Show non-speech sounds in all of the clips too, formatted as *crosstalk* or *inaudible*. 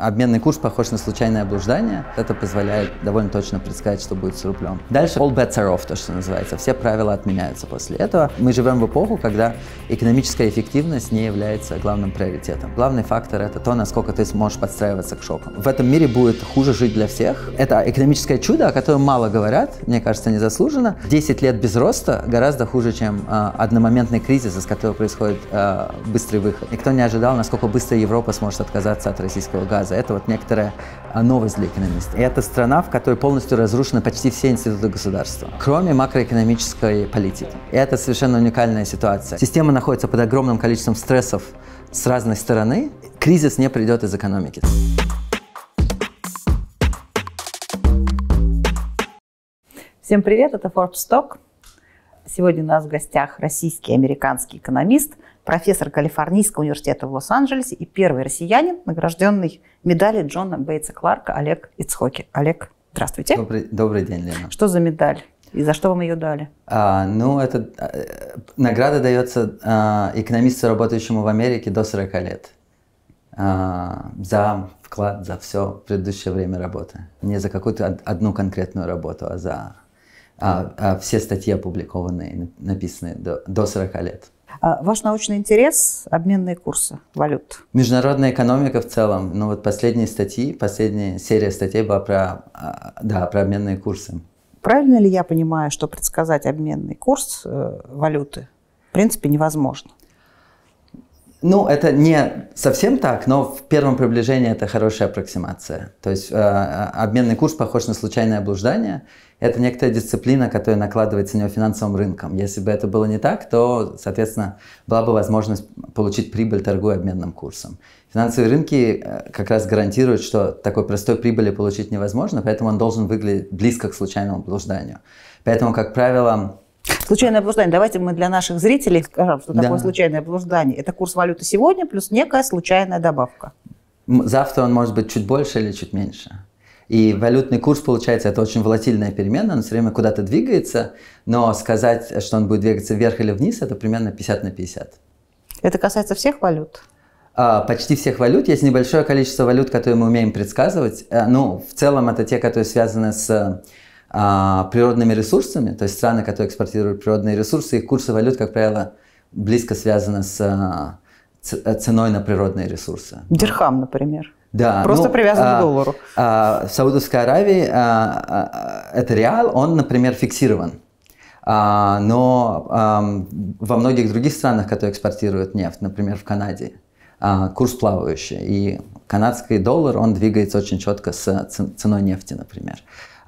Обменный курс похож на случайное облуждание. Это позволяет довольно точно предсказать, что будет с рублем. Дальше all bets are off, то, что называется. Все правила отменяются после этого. Мы живем в эпоху, когда экономическая эффективность не является главным приоритетом. Главный фактор – это то, насколько ты сможешь подстраиваться к шокам. В этом мире будет хуже жить для всех. Это экономическое чудо, о котором мало говорят, мне кажется, незаслуженно. 10 лет без роста гораздо хуже, чем э, одномоментный кризис, из которого происходит э, быстрый выход. Никто не ожидал, насколько быстро Европа сможет отказаться от российского газа база. Это вот некоторая а, новость для экономистов. И это страна, в которой полностью разрушены почти все институты государства, кроме макроэкономической политики. И это совершенно уникальная ситуация. Система находится под огромным количеством стрессов с разной стороны. Кризис не придет из экономики. Всем привет, это Forbes Stock. Сегодня у нас в гостях российский американский экономист – профессор Калифорнийского университета в Лос-Анджелесе и первый россиянин, награжденный медалью Джона Бейтса Кларка Олег Ицхоки. Олег, здравствуйте. Добрый, добрый день, Лена. Что за медаль? И за что вам ее дали? А, ну, это а, награда дается а, экономисту, работающему в Америке до 40 лет. А, за вклад, за все предыдущее время работы. Не за какую-то одну конкретную работу, а за а, а все статьи опубликованные, написанные до, до 40 лет. А, ваш научный интерес – обменные курсы валют. Международная экономика в целом. Ну вот последние статьи, последняя серия статей была про, а, да, про обменные курсы. Правильно ли я понимаю, что предсказать обменный курс э, валюты в принципе невозможно? Ну, это не совсем так, но в первом приближении это хорошая аппроксимация. То есть э, а, обменный курс похож на случайное блуждание. Это некая дисциплина, которая накладывается на неофинансовым рынком. Если бы это было не так, то, соответственно, была бы возможность получить прибыль, торгуя обменным курсом. Финансовые рынки э, как раз гарантируют, что такой простой прибыли получить невозможно, поэтому он должен выглядеть близко к случайному блужданию. Поэтому, как правило, Случайное блуждание. Давайте мы для наших зрителей скажем, что да. такое случайное блуждание. Это курс валюты сегодня плюс некая случайная добавка. Завтра он может быть чуть больше или чуть меньше. И валютный курс, получается, это очень волатильная переменная, он все время куда-то двигается, но сказать, что он будет двигаться вверх или вниз, это примерно 50 на 50. Это касается всех валют? А, почти всех валют. Есть небольшое количество валют, которые мы умеем предсказывать. Э, ну, в целом это те, которые связаны с а, природными ресурсами, то есть страны, которые экспортируют природные ресурсы, их курсы валют, как правило, близко связаны с ценой на природные ресурсы. Дирхам, например. Да, Просто ну, привязан а, к доллару. А, в Саудовской Аравии а, а, это реал, он, например, фиксирован. А, но а, во многих других странах, которые экспортируют нефть, например, в Канаде, а, курс плавающий. И канадский доллар, он двигается очень четко с ценой нефти, например.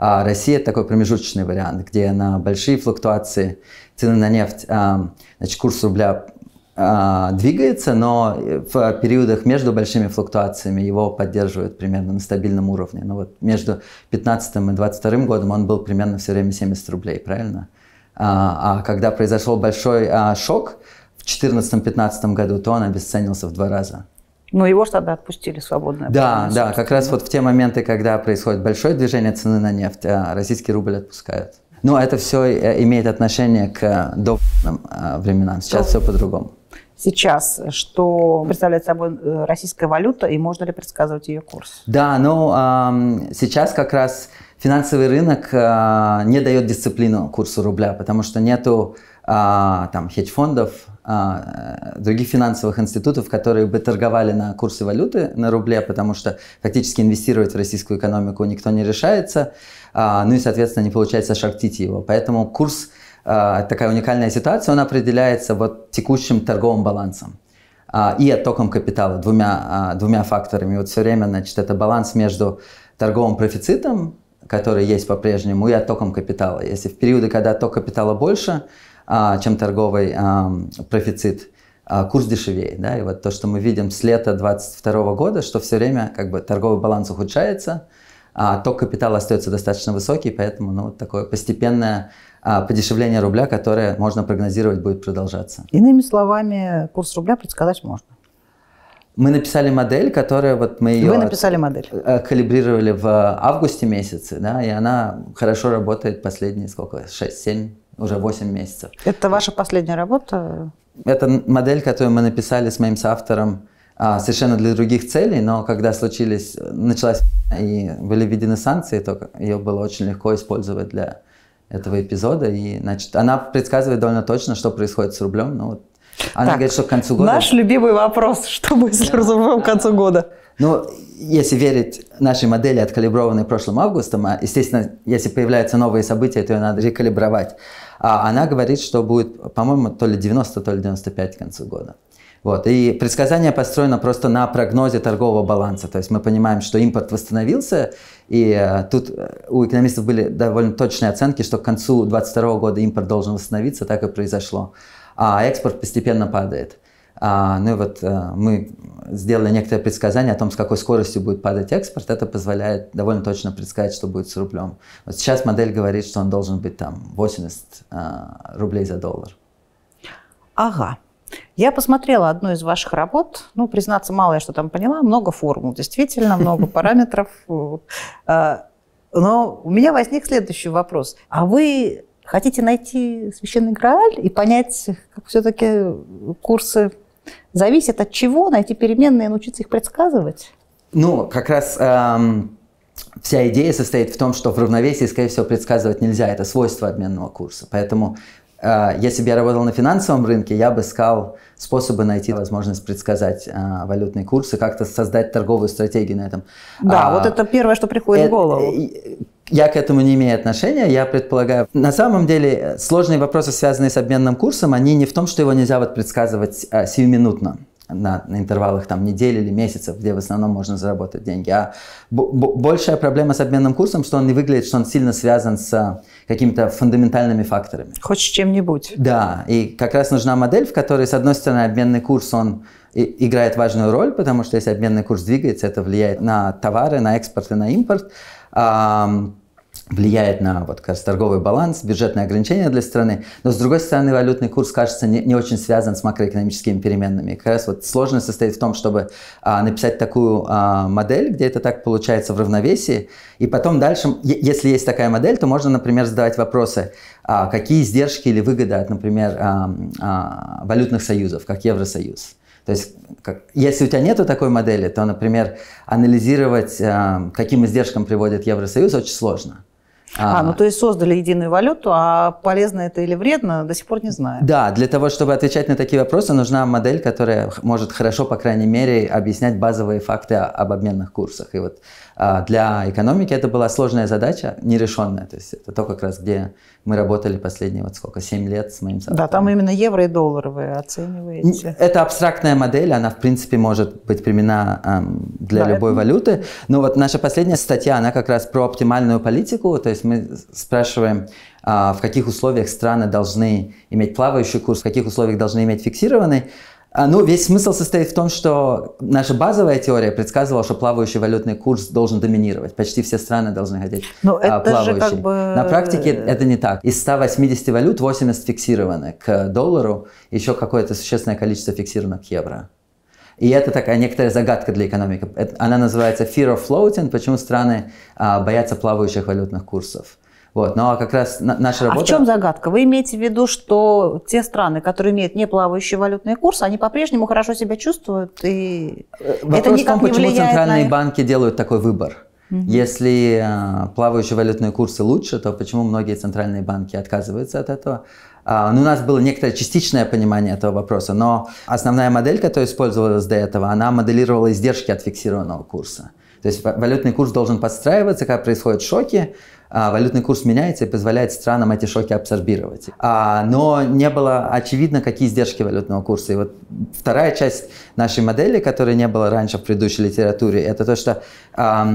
А Россия – такой промежуточный вариант, где на большие флуктуации цены на нефть, а, значит, курс рубля а, двигается, но в периодах между большими флуктуациями его поддерживают примерно на стабильном уровне. Но ну вот между 15 и 22 годом он был примерно все время 70 рублей, правильно? А, а когда произошел большой а, шок в 2014-2015 году, то он обесценился в два раза. Ну его же тогда отпустили свободно. Да, да, как раз вот в те моменты, когда происходит большое движение цены на нефть, а, российский рубль отпускают. Но это все э, имеет отношение к э, добрым э, временам. Сейчас все по-другому. Сейчас, что представляет собой российская валюта и можно ли предсказывать ее курс? Да, ну сейчас как раз финансовый рынок не дает дисциплину курсу рубля, потому что нету а, там хедж-фондов, а, других финансовых институтов, которые бы торговали на курсы валюты, на рубле, потому что фактически инвестировать в российскую экономику никто не решается, а, ну и, соответственно, не получается шортить его. Поэтому курс, а, такая уникальная ситуация, он определяется вот текущим торговым балансом и оттоком капитала, двумя, двумя факторами. Вот все время, значит, это баланс между торговым профицитом, который есть по-прежнему, и оттоком капитала. Если в периоды, когда отток капитала больше – а, чем торговый а, профицит, а, курс дешевее. Да? И вот то, что мы видим с лета 2022 года, что все время как бы торговый баланс ухудшается, а ток капитала остается достаточно высокий, поэтому ну, такое постепенное подешевление рубля, которое можно прогнозировать, будет продолжаться. Иными словами, курс рубля предсказать можно. Мы написали модель, которая вот мы ее Вы написали модель. Э, калибрировали в августе месяце, да, и она хорошо работает последние сколько, 6-7 уже 8 месяцев. Это ваша последняя работа? Это модель, которую мы написали с моим соавтором а, совершенно для других целей, но когда случились, началась и были введены санкции, то ее было очень легко использовать для этого эпизода. И, значит, она предсказывает довольно точно, что происходит с рублем. Ну, вот. Она так, говорит, что к концу года... Наш любимый вопрос, *laughs* что будет с рублем к концу года? Ну, если верить нашей модели, откалиброванной прошлым августом, а, естественно, если появляются новые события, то ее надо рекалибровать. А она говорит, что будет, по-моему, то ли 90, то ли 95 к концу года. Вот. И предсказание построено просто на прогнозе торгового баланса. То есть мы понимаем, что импорт восстановился, и э, тут э, у экономистов были довольно точные оценки, что к концу 2022 года импорт должен восстановиться, так и произошло. А экспорт постепенно падает. А, ну и вот э, мы сделали некоторые предсказания о том, с какой скоростью будет падать экспорт. Это позволяет довольно точно предсказать, что будет с рублем. Вот сейчас модель говорит, что он должен быть там 80 э, рублей за доллар. Ага. Я посмотрела одну из ваших работ. Ну, признаться, мало я что там поняла. Много формул, действительно, много *laughs* параметров. Э, но у меня возник следующий вопрос. А вы хотите найти священный Грааль и понять, как все-таки курсы Зависит от чего найти переменные и научиться их предсказывать? Ну, как раз эм, вся идея состоит в том, что в равновесии, скорее всего, предсказывать нельзя. Это свойство обменного курса. Поэтому э, если бы я работал на финансовом рынке, я бы искал способы найти возможность предсказать а, валютные курсы, как-то создать торговую стратегию на этом. Да, а, вот это первое, что приходит это, в э, голову. Я к этому не имею отношения, я предполагаю. На самом деле э, сложные вопросы, связанные с обменным курсом, они не в том, что его нельзя вот предсказывать а, сиюминутно на, на интервалах там недели или месяцев, где в основном можно заработать деньги. А большая проблема с обменным курсом, что он не выглядит, что он сильно связан с э, какими-то фундаментальными факторами. Хоть с чем-нибудь. Да, и как раз нужна модель, в которой, с одной стороны, обменный курс, он и, играет важную роль, потому что если обменный курс двигается, это влияет на товары, на экспорт и на импорт влияет на вот, кажется, торговый баланс, бюджетные ограничения для страны, но с другой стороны валютный курс, кажется, не, не очень связан с макроэкономическими переменными. Как раз вот сложность состоит в том, чтобы а, написать такую а, модель, где это так получается в равновесии, и потом дальше, если есть такая модель, то можно, например, задавать вопросы, а, какие издержки или выгоды от, например, а, а, валютных союзов, как Евросоюз. То есть, как, если у тебя нету такой модели, то, например, анализировать, э, а, каким издержкам приводит Евросоюз, очень сложно. А. а, ну то есть создали единую валюту, а полезно это или вредно, до сих пор не знаю. Да, для того, чтобы отвечать на такие вопросы, нужна модель, которая может хорошо, по крайней мере, объяснять базовые факты об обменных курсах. И вот а, для экономики это была сложная задача, нерешенная. То есть это то, как раз где мы работали последние вот сколько, 7 лет с моим сотрудником. Да, там именно евро и доллары вы оцениваете. Это абстрактная модель, она в принципе может быть применена эм, для да, любой это... валюты. Но вот наша последняя статья, она как раз про оптимальную политику, то есть есть мы спрашиваем, а, в каких условиях страны должны иметь плавающий курс, в каких условиях должны иметь фиксированный. А, ну, весь смысл состоит в том, что наша базовая теория предсказывала, что плавающий валютный курс должен доминировать. Почти все страны должны хотеть Но ну, а, плавающий. Же как бы... На практике это не так. Из 180 валют 80 фиксированы к доллару, еще какое-то существенное количество фиксировано к евро. И это такая некоторая загадка для экономики. Она называется fear of floating, почему страны а, боятся плавающих валютных курсов. Вот, но ну, а как раз наша работа... А в чем загадка? Вы имеете в виду, что те страны, которые имеют неплавающие валютные курсы, они по-прежнему хорошо себя чувствуют и Вопрос это никак в том, не почему центральные на... банки делают такой выбор. Угу. Если э, плавающие валютные курсы лучше, то почему многие центральные банки отказываются от этого? А, ну, у нас было некоторое частичное понимание этого вопроса, но основная модель, которая использовалась до этого, она моделировала издержки от фиксированного курса. То есть валютный курс должен подстраиваться, когда происходят шоки, а, валютный курс меняется и позволяет странам эти шоки абсорбировать. А, но не было очевидно, какие издержки валютного курса. И вот вторая часть нашей модели, которой не было раньше в предыдущей литературе, это то, что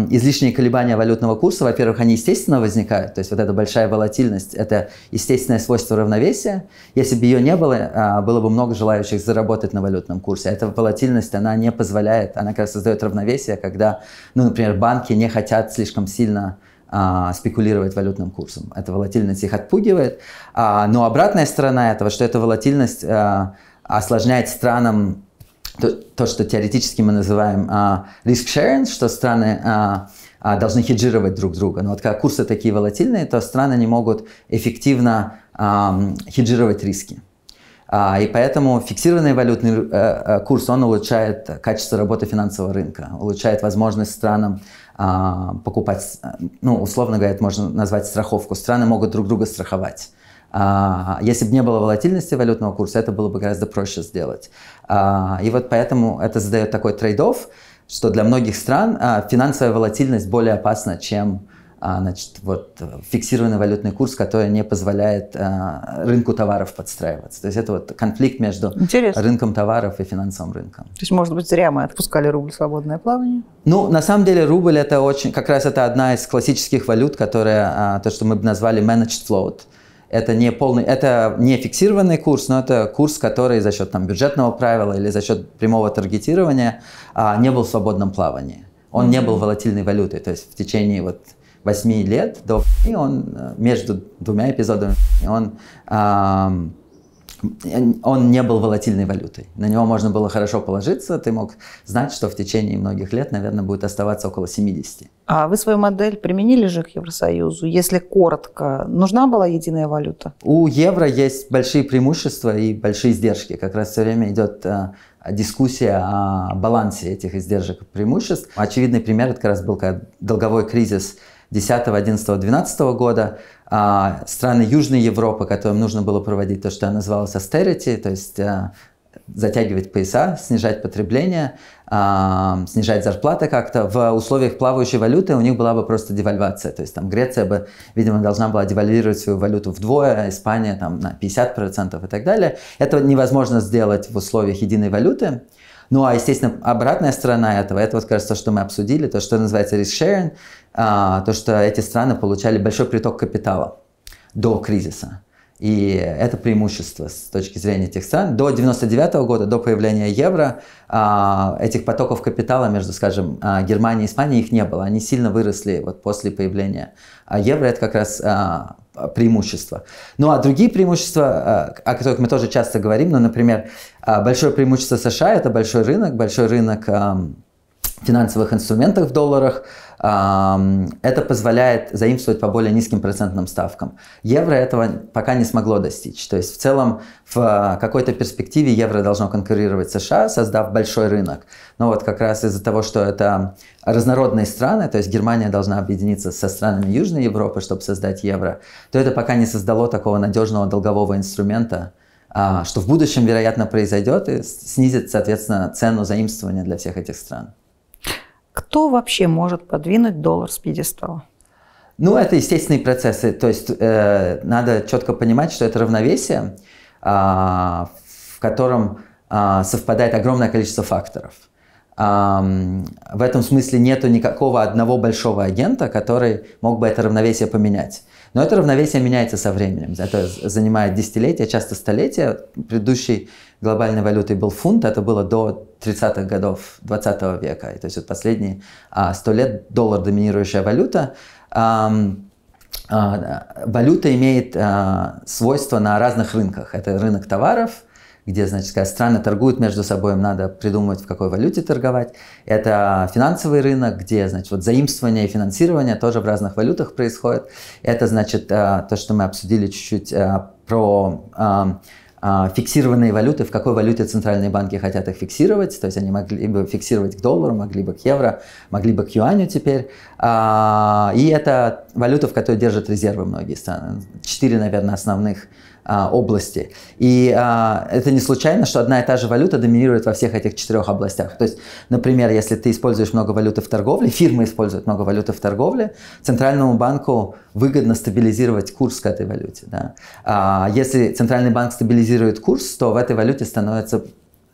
излишние колебания валютного курса, во-первых, они естественно возникают, то есть вот эта большая волатильность – это естественное свойство равновесия. Если бы ее не было, а, было бы много желающих заработать на валютном курсе. Эта волатильность, она не позволяет, она как раз создает равновесие, когда, ну, например, банки не хотят слишком сильно а, спекулировать валютным курсом. Эта волатильность их отпугивает. А, но обратная сторона этого, что эта волатильность а, осложняет странам то, то, что теоретически мы называем а, risk sharing, что страны должны хеджировать друг друга. Но вот когда курсы такие волатильные, то страны не могут эффективно хеджировать риски. и поэтому фиксированный валютный э, э, курс, он улучшает качество работы финансового рынка, улучшает возможность странам а, покупать, э, ну, условно говоря, это можно назвать страховку. Страны могут друг друга страховать. А, если бы не было волатильности валютного курса, это было бы гораздо проще сделать. А, и вот поэтому это задает такой трейд что для многих стран финансовая волатильность более опасна, чем а, значит, вот, фиксированный валютный курс, который не позволяет а, рынку товаров подстраиваться. То есть это вот конфликт между Интересно. рынком товаров и финансовым рынком. То есть, может быть, зря мы отпускали рубль в свободное плавание? Ну, на самом деле рубль это очень, как раз это одна из классических валют, которая, а, то, что мы бы назвали managed float. Это не полный, это не фиксированный курс, но это курс, который за счет там, бюджетного правила или за счет прямого таргетирования а, не был в свободном плавании. Он mm-hmm. не был волатильной валютой, то есть в течение вот 8 лет до и он э, между двумя эпизодами он э, он не был волатильной валютой. На него можно было хорошо положиться. Ты мог знать, что в течение многих лет, наверное, будет оставаться около 70. А вы свою модель применили же к Евросоюзу? Если коротко, нужна была единая валюта? У евро есть большие преимущества и большие издержки. Как раз все время идет э, дискуссия о балансе этих издержек и преимуществ. Очевидный пример это как раз был долговой кризис 10, 11, 12 года а, страны Южной Европы, которым нужно было проводить то, что я называлась austerity, то есть а, затягивать пояса, снижать потребление, а, снижать зарплаты как-то. В условиях плавающей валюты у них была бы просто девальвация. То есть там Греция бы, видимо, должна была девальвировать свою валюту вдвое, а Испания там на 50% и так далее. Это невозможно сделать в условиях единой валюты. Ну, а, естественно, обратная сторона этого, это вот, кажется, то, что мы обсудили, то, что называется risk-sharing, а, то, что эти страны получали большой приток капитала до кризиса. И это преимущество с точки зрения этих стран. До 99 -го года, до появления евро, а, этих потоков капитала между, скажем, а, Германией и Испанией их не было. Они сильно выросли вот после появления а, евро. Это как раз преимущество. Ну а другие преимущества, о которых мы тоже часто говорим, ну, например, а, большое преимущество США – это большой рынок, большой рынок финансовых инструментов в долларах. Это позволяет заимствовать по более низким процентным ставкам. Евро этого пока не смогло достичь. То есть в целом в а, какой-то перспективе евро должно конкурировать с США, создав большой рынок. Но вот как раз из-за того, что это разнородные страны, то есть Германия должна объединиться со странами Южной Европы, чтобы создать евро, то это пока не создало такого надежного долгового инструмента, а, что в будущем, вероятно, произойдет и снизит, соответственно, цену заимствования для всех этих стран. Кто вообще может подвинуть доллар с пьедестала? Ну, это естественные процессы. То есть э, надо четко понимать, что это равновесие, э, в котором э, совпадает огромное количество факторов. Э, в этом смысле нет никакого одного большого агента, который мог бы это равновесие поменять. Но это равновесие меняется со временем. Это занимает десятилетия, часто столетия. Предыдущей глобальной валютой был фунт, это было до 30-х годов 20 -го века. И, то есть вот последние а, 100 лет доллар доминирующая валюта. А, а, валюта имеет а, свойства на разных рынках. Это рынок товаров – где, значит, когда страны торгуют между собой, им надо придумывать, в какой валюте торговать. Это финансовый рынок, где, значит, вот заимствование и финансирование тоже в разных валютах происходит. Это, значит, э, то, что мы обсудили чуть-чуть э, про э, фиксированные валюты, в какой валюте центральные банки хотят их фиксировать. То есть они могли бы фиксировать к доллару, могли бы к евро, могли бы к юаню теперь. А, и это валюта, в которой держат резервы многие страны. Четыре, наверное, основных а, области. И а, это не случайно, что одна и та же валюта доминирует во всех этих четырех областях. То есть, например, если ты используешь много валюты в торговле, фирмы используют много валюты в торговле, центральному банку выгодно стабилизировать курс к этой валюте. Да? А, если центральный банк стабилизирует курс, то в этой валюте становится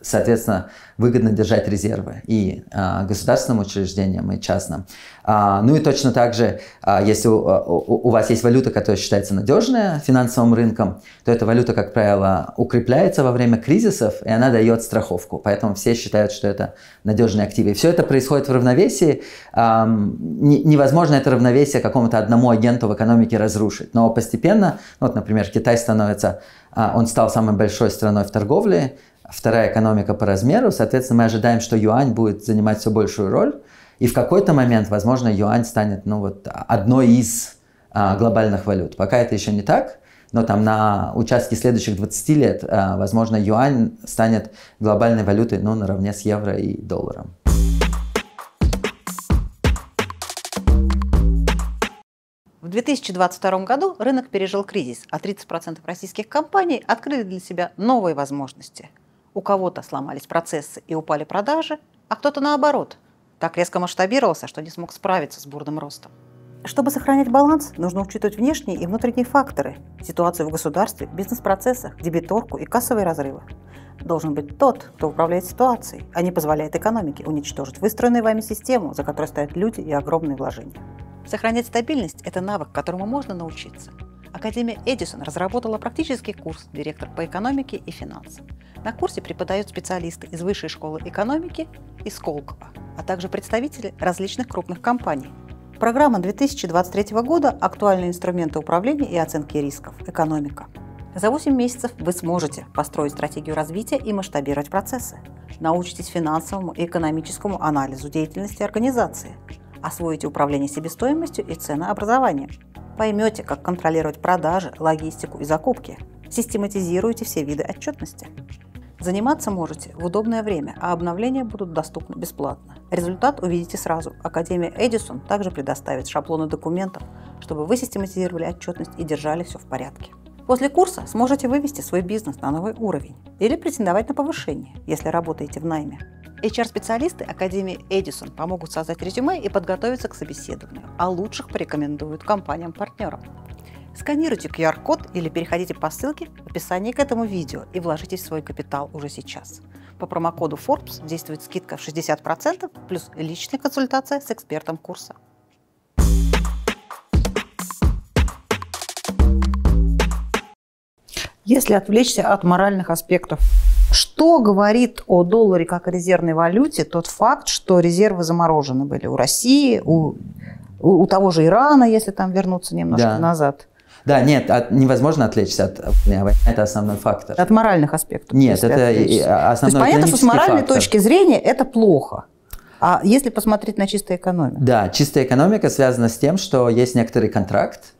соответственно, выгодно держать резервы и а, государственным учреждениям, и частным. А, ну и точно так же, а, если у, а, у, у вас есть валюта, которая считается надежная финансовым рынком, то эта валюта, как правило, укрепляется во время кризисов, и она дает страховку. Поэтому все считают, что это надежные активы. И все это происходит в равновесии. А, не, невозможно это равновесие какому-то одному агенту в экономике разрушить. Но постепенно, вот, например, Китай становится, а, он стал самой большой страной в торговле, вторая экономика по размеру, соответственно, мы ожидаем, что юань будет занимать все большую роль, и в какой-то момент, возможно, юань станет ну, вот, одной из а, глобальных валют. Пока это еще не так, но там на участке следующих 20 лет, а, возможно, юань станет глобальной валютой ну, наравне с евро и долларом. В 2022 году рынок пережил кризис, а 30% российских компаний открыли для себя новые возможности – у кого-то сломались процессы и упали продажи, а кто-то наоборот так резко масштабировался, что не смог справиться с бурным ростом. Чтобы сохранять баланс, нужно учитывать внешние и внутренние факторы, ситуацию в государстве, бизнес-процессах, дебиторку и кассовые разрывы. Должен быть тот, кто управляет ситуацией, а не позволяет экономике уничтожить выстроенную вами систему, за которой стоят люди и огромные вложения. Сохранять стабильность – это навык, которому можно научиться – Академия Эдисон разработала практический курс «Директор по экономике и финансам». На курсе преподают специалисты из Высшей школы экономики и Сколково, а также представители различных крупных компаний. Программа 2023 года «Актуальные инструменты управления и оценки рисков. Экономика». За 8 месяцев вы сможете построить стратегию развития и масштабировать процессы. Научитесь финансовому и экономическому анализу деятельности организации. Освоите управление себестоимостью и ценообразованием. Поймете, как контролировать продажи, логистику и закупки. Систематизируйте все виды отчетности. Заниматься можете в удобное время, а обновления будут доступны бесплатно. Результат увидите сразу. Академия Эдисон также предоставит шаблоны документов, чтобы вы систематизировали отчетность и держали все в порядке. После курса сможете вывести свой бизнес на новый уровень или претендовать на повышение, если работаете в найме. HR-специалисты Академии Эдисон помогут создать резюме и подготовиться к собеседованию, а лучших порекомендуют компаниям-партнерам. Сканируйте QR-код или переходите по ссылке в описании к этому видео и вложите свой капитал уже сейчас. По промокоду Forbes действует скидка в 60% плюс личная консультация с экспертом курса. Если отвлечься от моральных аспектов что говорит о долларе как о резервной валюте тот факт, что резервы заморожены были у России, у, у, у того же Ирана, если там вернуться немножко да. назад? Да, нет, от, невозможно отвлечься от войны. Это основной фактор. От моральных аспектов. Нет, это отвлечься. основной То есть понятно, что с моральной фактор. точки зрения это плохо. А если посмотреть на чистую экономику? Да, чистая экономика связана с тем, что есть некоторый контракт,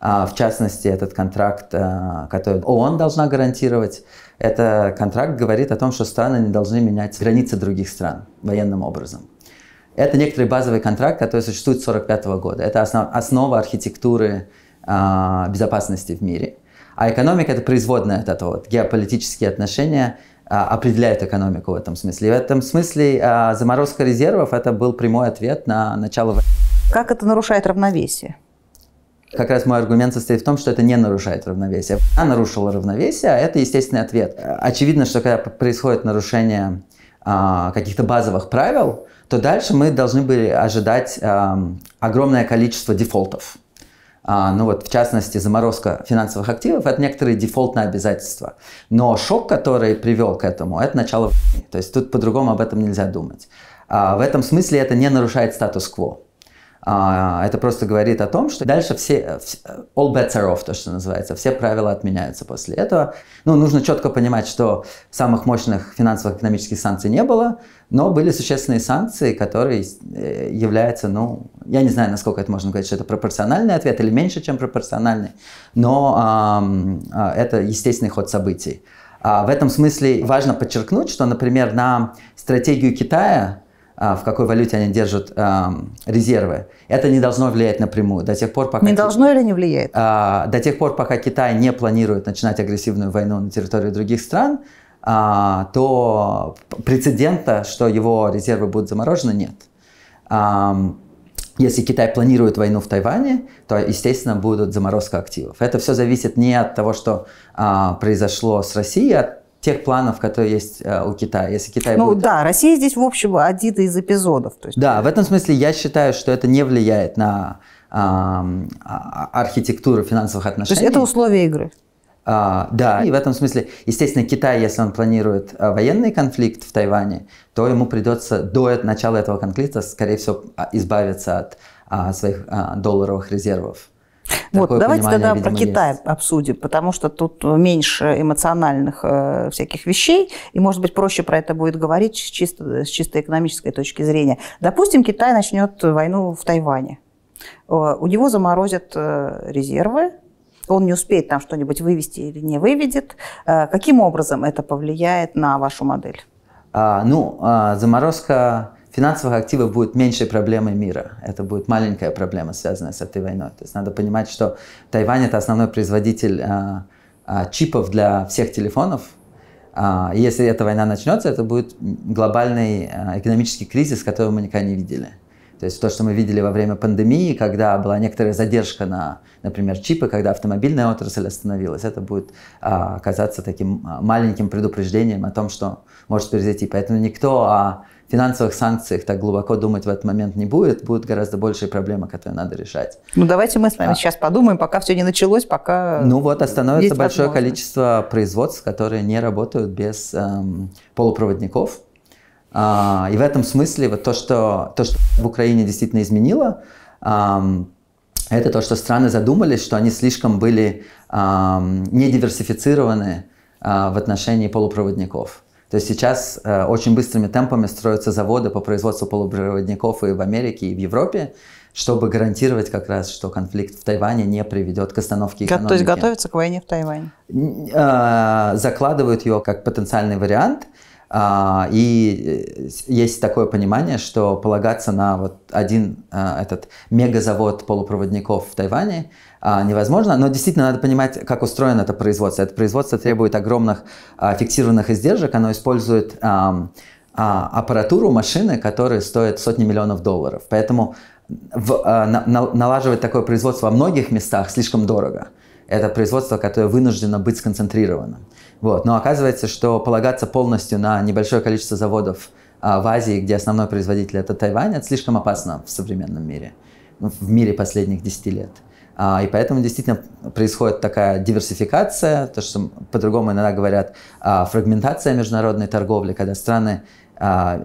а, в частности, этот контракт, а, который ООН должна гарантировать, это контракт говорит о том, что страны не должны менять границы других стран военным образом. Это некоторый базовый контракт, который существует с 1945 года. Это основ, основа архитектуры э, безопасности в мире. А экономика – это производная от этого. Вот, геополитические отношения э, определяют экономику в этом смысле. И в этом смысле э, заморозка резервов – это был прямой ответ на начало войны. Как это нарушает равновесие? Как раз мой аргумент состоит в том, что это не нарушает равновесие. Она нарушила равновесие, а это естественный ответ. Очевидно, что когда происходит нарушение э, каких-то базовых правил, то дальше мы должны были ожидать э, огромное количество дефолтов. А, ну вот, в частности, заморозка финансовых активов – это некоторые дефолтные обязательства. Но шок, который привел к этому, это начало То есть тут по-другому об этом нельзя думать. А, в этом смысле это не нарушает статус-кво. А, это просто говорит о том, что дальше все, all bets are off, то, что называется, все правила отменяются после этого. Ну, нужно четко понимать, что самых мощных финансовых экономических санкций не было, но были существенные санкции, которые э, являются, ну, я не знаю, насколько это можно говорить, что это пропорциональный ответ или меньше, чем пропорциональный, но э, это естественный ход событий. А в этом смысле важно подчеркнуть, что, например, на стратегию Китая а, в какой валюте они держат а, резервы. Это не должно влиять напрямую до тех пор, пока... Не должно или не влияет? А, до тех пор, пока Китай не планирует начинать агрессивную войну на территории других стран, то прецедента, что его резервы будут заморожены, нет. Если Китай планирует войну в Тайване, то, естественно, будут заморозка активов. Это все зависит не от того, что а, произошло с Россией, а тех планов, которые есть э, у Китая. Если Китай ну будет... да, Россия здесь в общем один из эпизодов. То есть... Да, в этом смысле я считаю, что это не влияет на э, архитектуру финансовых отношений. То есть это условия игры. А, да, и в этом смысле, естественно, Китай, если он планирует э, военный конфликт в Тайване, то ему придется до начала этого конфликта, скорее всего, а, избавиться от а, своих а, долларовых резервов. Вот, давайте тогда про Китай есть. обсудим, потому что тут меньше эмоциональных э, всяких вещей, и, может быть, проще про это будет говорить чисто, с чисто экономической точки зрения. Допустим, Китай начнет войну в Тайване. Э, у него заморозят э, резервы, он не успеет там что-нибудь вывести или не выведет. Э, каким образом это повлияет на вашу модель? А, ну, а, заморозка финансовых активов будет меньшей проблемой мира. Это будет маленькая проблема, связанная с этой войной. То есть надо понимать, что Тайвань это основной производитель а, а, чипов для всех телефонов. А, и если эта война начнется, это будет глобальный а, экономический кризис, который мы никогда не видели. То есть то, что мы видели во время пандемии, когда была некоторая задержка на, например, чипы, когда автомобильная отрасль остановилась, это будет а, оказаться таким а, маленьким предупреждением о том, что может произойти. Поэтому никто а, финансовых санкциях так глубоко думать в этот момент не будет, будут гораздо большие проблемы, которые надо решать. Ну давайте мы с вами а. сейчас подумаем, пока все не началось, пока... Ну вот, остановится большое количество производств, которые не работают без эм, полупроводников. А, и в этом смысле вот то, что, то, что в Украине действительно изменило, эм, это то, что страны задумались, что они слишком были эм, недиверсифицированы э, в отношении полупроводников. То есть сейчас э, очень быстрыми темпами строятся заводы по производству полупроводников и в Америке, и в Европе, чтобы гарантировать как раз, что конфликт в Тайване не приведет к остановке экономики. То есть готовится к войне в Тайване? Э, закладывают ее как потенциальный вариант – а, и э, есть такое понимание, что полагаться на вот один а, этот мегазавод полупроводников в Тайване а, невозможно, но действительно надо понимать, как устроено это производство. Это производство требует огромных фиксированных издержек, оно использует аппаратуру, машины, которые стоят сотни миллионов долларов. Поэтому в, на, налаживать такое производство во многих местах слишком дорого. Это производство, которое вынуждено быть сконцентрированным. Вот. Но оказывается, что полагаться полностью на небольшое количество заводов а, в Азии, где основной производитель это Тайвань, это слишком опасно в современном мире, ну, в мире последних 10 лет. А, и поэтому действительно происходит такая диверсификация, то, что по-другому иногда говорят, а, фрагментация международной торговли, когда страны а,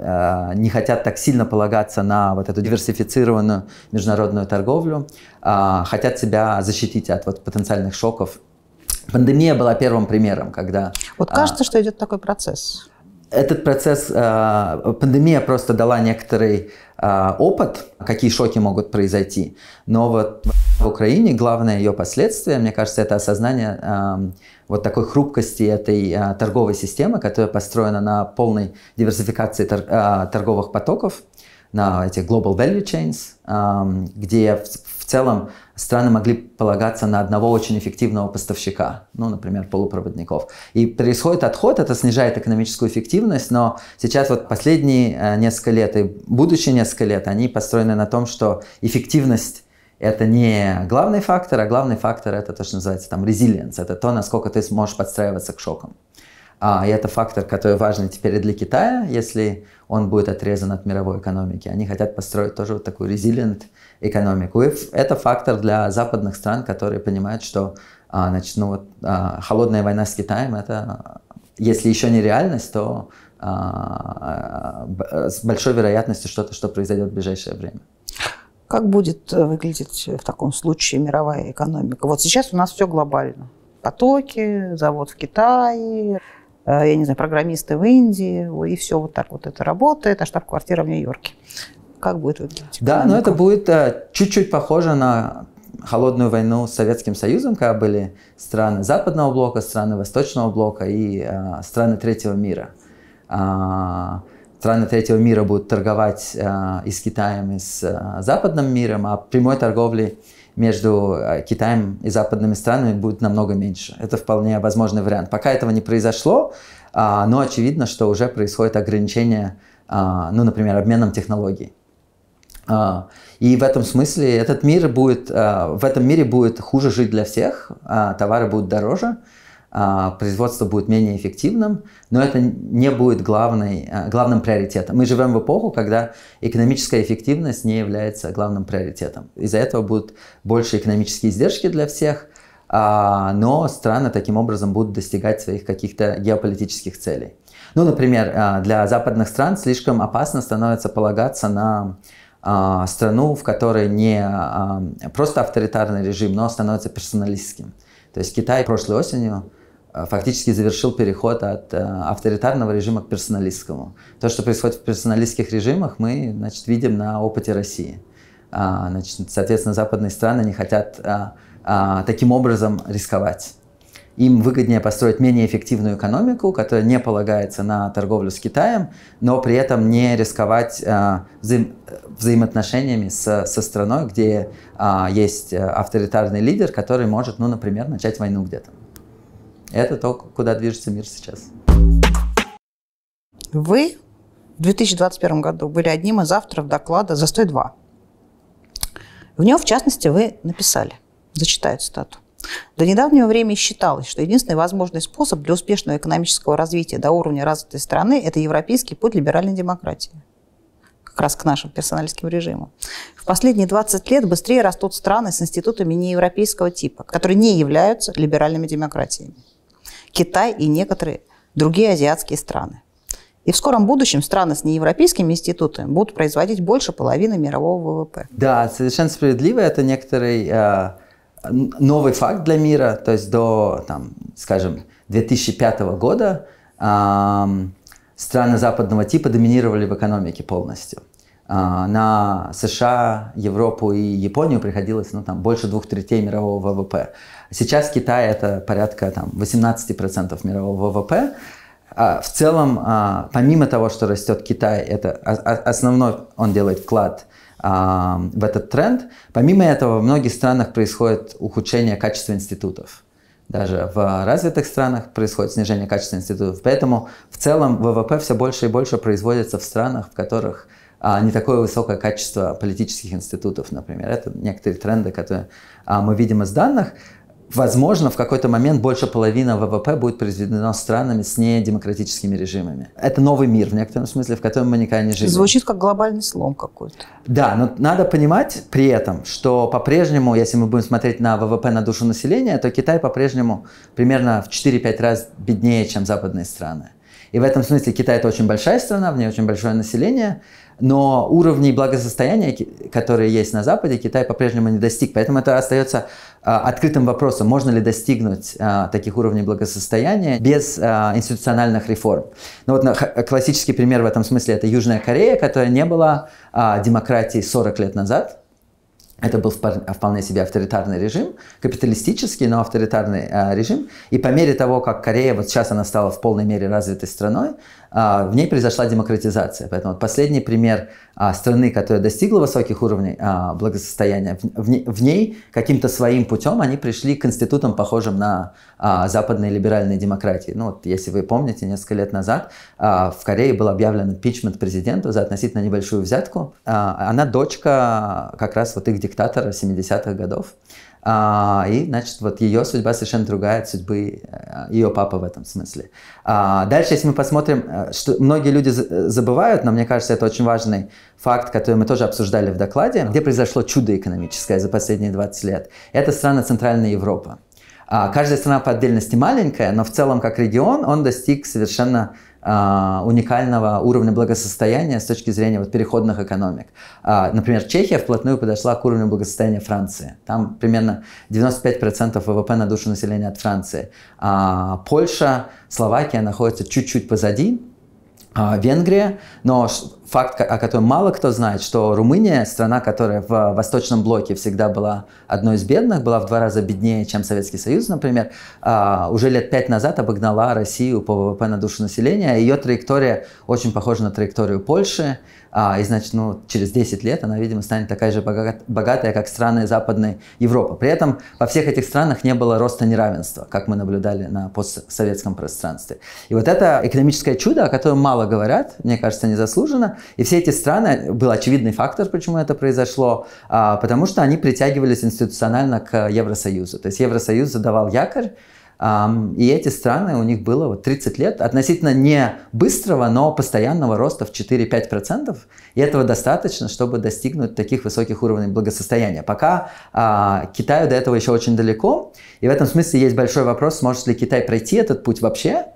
а, не хотят так сильно полагаться на вот эту диверсифицированную международную торговлю, а, хотят себя защитить от вот потенциальных шоков Пандемия была первым примером, когда... Вот а, кажется, а, что идет такой процесс. Этот процесс, а, пандемия просто дала некоторый а, опыт, какие шоки могут произойти. Но вот в Украине главное ее последствие, мне кажется, это осознание а, вот такой хрупкости этой а, торговой системы, которая построена на полной диверсификации тор, а, торговых потоков, на этих global value chains, а, где в, в целом страны могли полагаться на одного очень эффективного поставщика, ну, например, полупроводников. И происходит отход, это снижает экономическую эффективность, но сейчас вот последние э, несколько лет и будущие несколько лет, они построены на том, что эффективность это не главный фактор, а главный фактор это то, что называется там резилиенс, это то, насколько ты сможешь подстраиваться к шокам. А, и это фактор, который важен теперь для Китая, если он будет отрезан от мировой экономики. Они хотят построить тоже вот такую резилиент экономику. И это фактор для западных стран, которые понимают, что значит, а, ну вот, а, холодная война с Китаем, это, если еще не реальность, то а, с большой вероятностью что-то, что произойдет в ближайшее время. Как будет э, выглядеть в таком случае мировая экономика? Вот сейчас у нас все глобально. Потоки, завод в Китае, э, я не знаю, программисты в Индии, и все вот так вот это работает, а штаб-квартира в Нью-Йорке. Как будет выглядеть? Да, но это будет э, чуть-чуть похоже на холодную войну с Советским Союзом, когда были страны Западного блока, страны Восточного блока и э, страны Третьего мира. Э, страны Третьего мира будут торговать э, и с Китаем, и с э, Западным миром, а прямой торговли между э, Китаем и западными странами будет намного меньше. Это вполне возможный вариант. Пока этого не произошло, э, но очевидно, что уже происходит ограничение, э, ну, например, обменом технологий а, и в этом смысле этот мир будет, а, в этом мире будет хуже жить для всех, а товары будут дороже, производство будет менее эффективным, но это не будет главной, главным приоритетом. Мы живем в эпоху, когда экономическая эффективность не является главным приоритетом. Из-за этого будут больше экономические издержки для всех, но страны таким образом будут достигать своих каких-то геополитических целей. Ну, например, для западных стран слишком опасно становится полагаться на а, страну, в которой не а, просто авторитарный режим, но становится персоналистским. То есть Китай прошлой осенью а, фактически завершил переход от авторитарного режима к персоналистскому. То, что происходит в персоналистских режимах, мы значит, видим на опыте России. Значит, соответственно, западные страны не хотят таким образом рисковать им выгоднее построить менее эффективную экономику, которая не полагается на торговлю с Китаем, но при этом не рисковать э, взаим взаимоотношениями с, со страной, где а, э, есть авторитарный лидер, который может, ну, например, начать войну где-то. Это то, куда движется мир сейчас. Вы в 2021 году были одним из авторов доклада «Застой-2». В нем, в частности, вы написали, зачитаю цитату. До недавнего времени считалось, что единственный возможный способ для успешного экономического развития до уровня развитой страны – это европейский путь либеральной демократии как раз к нашим персональским режимам. В последние 20 лет быстрее растут страны с институтами неевропейского типа, которые не являются либеральными демократиями. Китай и некоторые другие азиатские страны. И в скором будущем страны с неевропейскими институтами будут производить больше половины мирового ВВП. Да, совершенно справедливо. Это некоторый а, новый факт для мира, то есть до, там, скажем, 2005 года эм, страны западного типа доминировали в экономике полностью. Э, на США, Европу и Японию приходилось ну, там, больше двух третей мирового ВВП. Сейчас Китай это порядка там, 18% мирового ВВП. А, в целом, а, помимо того, что растет Китай, это основной он делает вклад а, в этот тренд. Помимо этого, в многих странах происходит ухудшение качества институтов. Даже в развитых странах происходит снижение качества институтов. Поэтому в целом ВВП все больше и больше производится в странах, в которых а, не такое высокое качество политических институтов, например. Это некоторые тренды, которые а, мы видим из данных. Возможно, в какой-то момент больше половины ВВП будет произведено странами с недемократическими режимами. Это новый мир в некотором смысле, в котором мы никогда не жили. Звучит как глобальный слом какой-то. Да, но надо понимать при этом, что по-прежнему, если мы будем смотреть на ВВП на душу населения, то Китай по-прежнему примерно в 4-5 раз беднее, чем западные страны. И в этом смысле Китай это очень большая страна, в ней очень большое население, но уровни благосостояния, которые есть на Западе, Китай по-прежнему не достиг. Поэтому это остается а, открытым вопросом, можно ли достигнуть а, таких уровней благосостояния без а, институциональных реформ. Ну вот классический пример в этом смысле – это Южная Корея, которая не была демократией 40 лет назад – это был вполне себе авторитарный режим, капиталистический, но авторитарный э, режим. И по мере того, как Корея, вот сейчас она стала в полной мере развитой страной, а, в ней произошла демократизация. Поэтому последний пример а, страны, которая достигла высоких уровней а, благосостояния, в ней каким-то своим путем они пришли к конститутам, похожим на западные либеральные демократии. Ну, вот, если вы помните, несколько лет назад в Корее был объявлен импичмент президенту за относительно небольшую взятку. Она дочка как раз вот их диктатора 70-х годов. А, и, значит, вот ее судьба совершенно другая от судьбы э, ее папы в этом смысле. А, дальше, если мы посмотрим, э, что многие люди э, забывают, но мне кажется, это очень важный факт, который мы тоже обсуждали в докладе, где произошло чудо экономическое за последние 20 лет. Это страна Центральная Европа. А, каждая страна по отдельности маленькая, но в целом как регион он достиг совершенно а, уникального уровня благосостояния с точки зрения вот переходных экономик. А, например, Чехия вплотную подошла к уровню благосостояния Франции. Там примерно 95% ВВП на душу населения от Франции. А, Польша, Словакия находятся чуть-чуть позади, Венгрия, но факт, о котором мало кто знает, что Румыния, страна, которая в э, Восточном блоке всегда была одной из бедных, была в два раза беднее, чем Советский Союз, например, а, уже лет пять назад обогнала Россию по ВВП на душу населения. Ее траектория очень похожа на траекторию Польши. А, и, значит, ну, через 10 лет она, видимо, станет такая же богатая, как страны Западной Европы. При этом во всех этих странах не было роста неравенства, как мы наблюдали на постсоветском пространстве. И вот это экономическое чудо, о котором мало говорят, мне кажется, незаслуженно, и все эти страны, был очевидный фактор, почему это произошло, а, потому что они притягивались институционально к Евросоюзу. То есть Евросоюз задавал якорь, и эти страны, у них было вот 30 лет относительно не быстрого, но постоянного роста в 4-5%. И этого достаточно, чтобы достигнуть таких высоких уровней благосостояния. Пока а, Китаю до этого еще очень далеко. И в этом смысле есть большой вопрос, сможет ли Китай пройти этот путь вообще.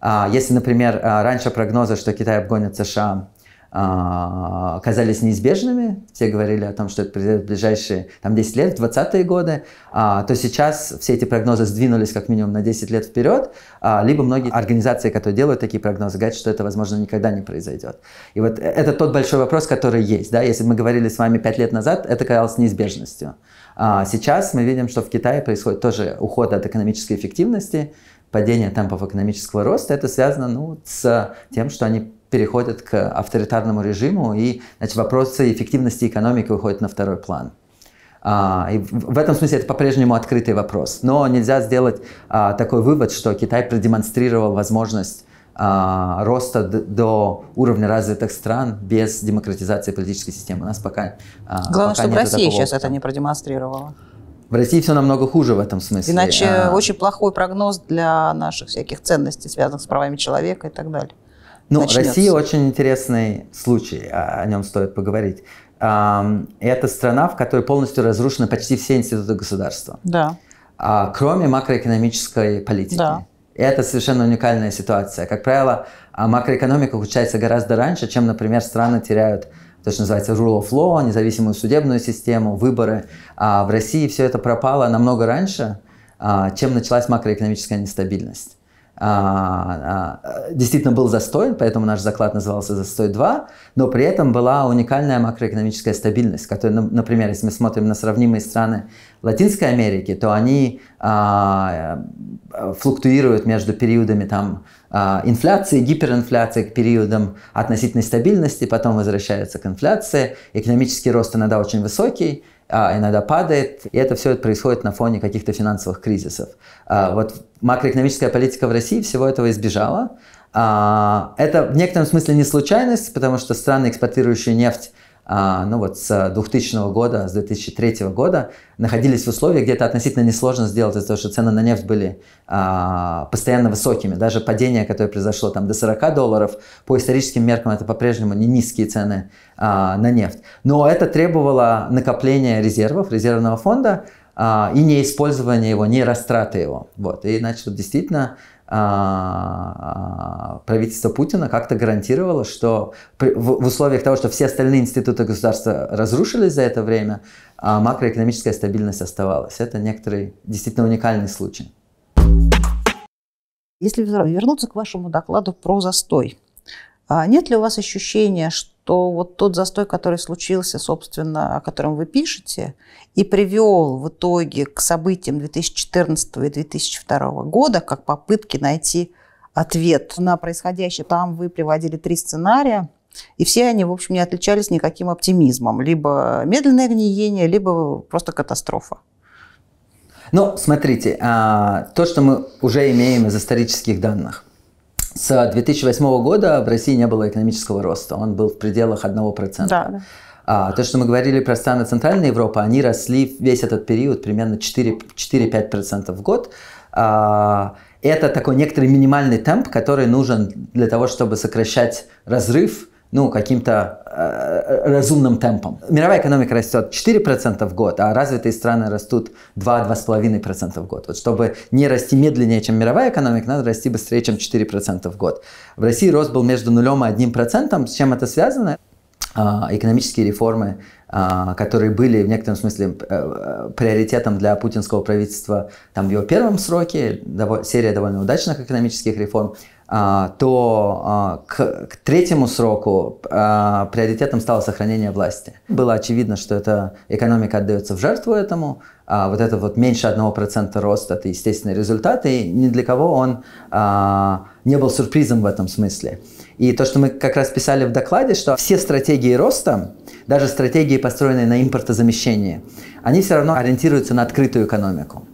А, если, например, а, раньше прогнозы, что Китай обгонит США а, казались неизбежными. Все говорили о том, что это произойдет в ближайшие там, 10 лет, 20-е годы, а, то сейчас все эти прогнозы сдвинулись как минимум на 10 лет вперед, а, либо многие организации, которые делают такие прогнозы, говорят, что это, возможно, никогда не произойдет. И вот э, это тот большой вопрос, который есть. Да? Если мы говорили с вами 5 лет назад, это казалось неизбежностью. сейчас мы видим, что в Китае происходит тоже уход от экономической эффективности, падение темпов экономического роста, это связано ну, с тем, что они переходят к авторитарному режиму, и значит, вопросы эффективности экономики выходят на второй план. А, и в этом смысле это по-прежнему открытый вопрос. Но нельзя сделать а, такой вывод, что Китай продемонстрировал возможность а, роста до уровня развитых стран без демократизации политической системы. У нас пока а, Главное, пока чтобы Россия сейчас это не продемонстрировала. В России все намного хуже в этом смысле. Иначе а... очень плохой прогноз для наших всяких ценностей, связанных с правами человека и так далее. Ну, начнется. Россия очень интересный случай, а, о нем стоит поговорить. Это страна, в которой полностью разрушены почти все институты государства. Да. А, кроме макроэкономической политики. Да. Это совершенно уникальная ситуация. Как правило, а, макроэкономика учается гораздо раньше, чем, например, страны теряют то, что называется rule of law, независимую судебную систему, выборы. А в России все это пропало намного раньше, чем началась макроэкономическая нестабильность а, а, действительно был застой, поэтому наш заклад назывался «Застой-2», но при этом была уникальная макроэкономическая стабильность, которая, например, если мы смотрим на сравнимые страны Латинской Америки, то они а, флуктуируют между периодами там, а, инфляции, гиперинфляции к периодам относительной стабильности, потом возвращаются к инфляции, экономический рост иногда очень высокий, а иногда падает, и это все происходит на фоне каких-то финансовых кризисов. А, вот макроэкономическая политика в России всего этого избежала. А, это в некотором смысле не случайность, потому что страны, экспортирующие нефть, а, ну вот с 2000 года, с 2003 года находились в условиях, где это относительно несложно сделать, из-за того, что цены на нефть были а, постоянно высокими. Даже падение, которое произошло там до 40 долларов, по историческим меркам это по-прежнему не низкие цены а, на нефть. Но это требовало накопления резервов, резервного фонда и не использования его, не растраты его. Вот. И значит, действительно а, правительство Путина как-то гарантировало, что в условиях того, что все остальные институты государства разрушились за это время, а макроэкономическая стабильность оставалась. Это некоторый действительно уникальный случай. Если вернуться к вашему докладу про застой, а нет ли у вас ощущения, что то вот тот застой, который случился, собственно, о котором вы пишете, и привел в итоге к событиям 2014 и 2002 года, как попытки найти ответ на происходящее. Там вы приводили три сценария, и все они, в общем, не отличались никаким оптимизмом. Либо медленное гниение, либо просто катастрофа. Ну, смотрите, а, то, что мы уже имеем из исторических данных. С 2008 года в России не было экономического роста, он был в пределах 1%. Да, да. А, то, что мы говорили про страны Центральной Европы, они росли весь этот период примерно 4-5% в год. А, это такой некоторый минимальный темп, который нужен для того, чтобы сокращать разрыв ну, каким-то э, разумным темпом. Мировая экономика растет 4% в год, а развитые страны растут 2-2,5% в год. Вот чтобы не расти медленнее, чем мировая экономика, надо расти быстрее, чем 4% в год. В России рост был между нулем и 1%. С чем это связано? А, экономические реформы, а, которые были в некотором смысле э, приоритетом для путинского правительства там, в его первом сроке, серия довольно удачных экономических реформ, а, то а, к, к третьему сроку а, приоритетом стало сохранение власти. Было очевидно, что эта экономика отдается в жертву этому. Вот это вот меньше одного процента роста – это естественный результат, и ни для кого он не был сюрпризом в этом смысле. И то, что мы как раз писали в докладе, что все стратегии роста, даже стратегии, построенные на импортозамещении, они все равно ориентируются на открытую экономику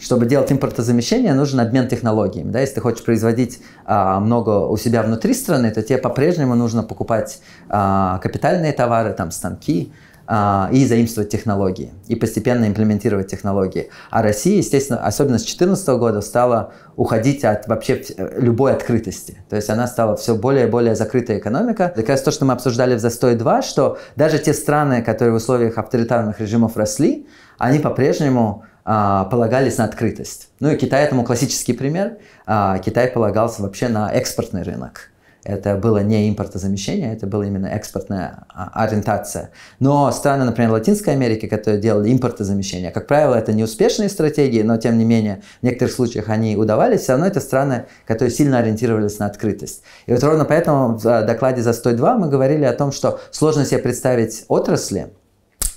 чтобы делать импортозамещение, нужен обмен технологиями. Да? Если ты хочешь производить а, много у себя внутри страны, то тебе по-прежнему нужно покупать а, капитальные товары, там, станки, а, и заимствовать технологии, и постепенно имплементировать технологии. А Россия, естественно, особенно с 2014 года, стала уходить от вообще любой открытости. То есть она стала все более и более закрытая экономика. Это как раз то, что мы обсуждали в «Застой-2», что даже те страны, которые в условиях авторитарных режимов росли, они по-прежнему а, полагались на открытость. Ну и Китай этому классический пример. А, Китай полагался вообще на экспортный рынок. Это было не импортозамещение, это была именно экспортная а, ориентация. Но страны, например, Латинской Америки, которые делали импортозамещение, как правило, это не успешные стратегии, но тем не менее в некоторых случаях они удавались, все равно это страны, которые сильно ориентировались на открытость. И вот ровно поэтому в докладе за 102 мы говорили о том, что сложно себе представить отрасли,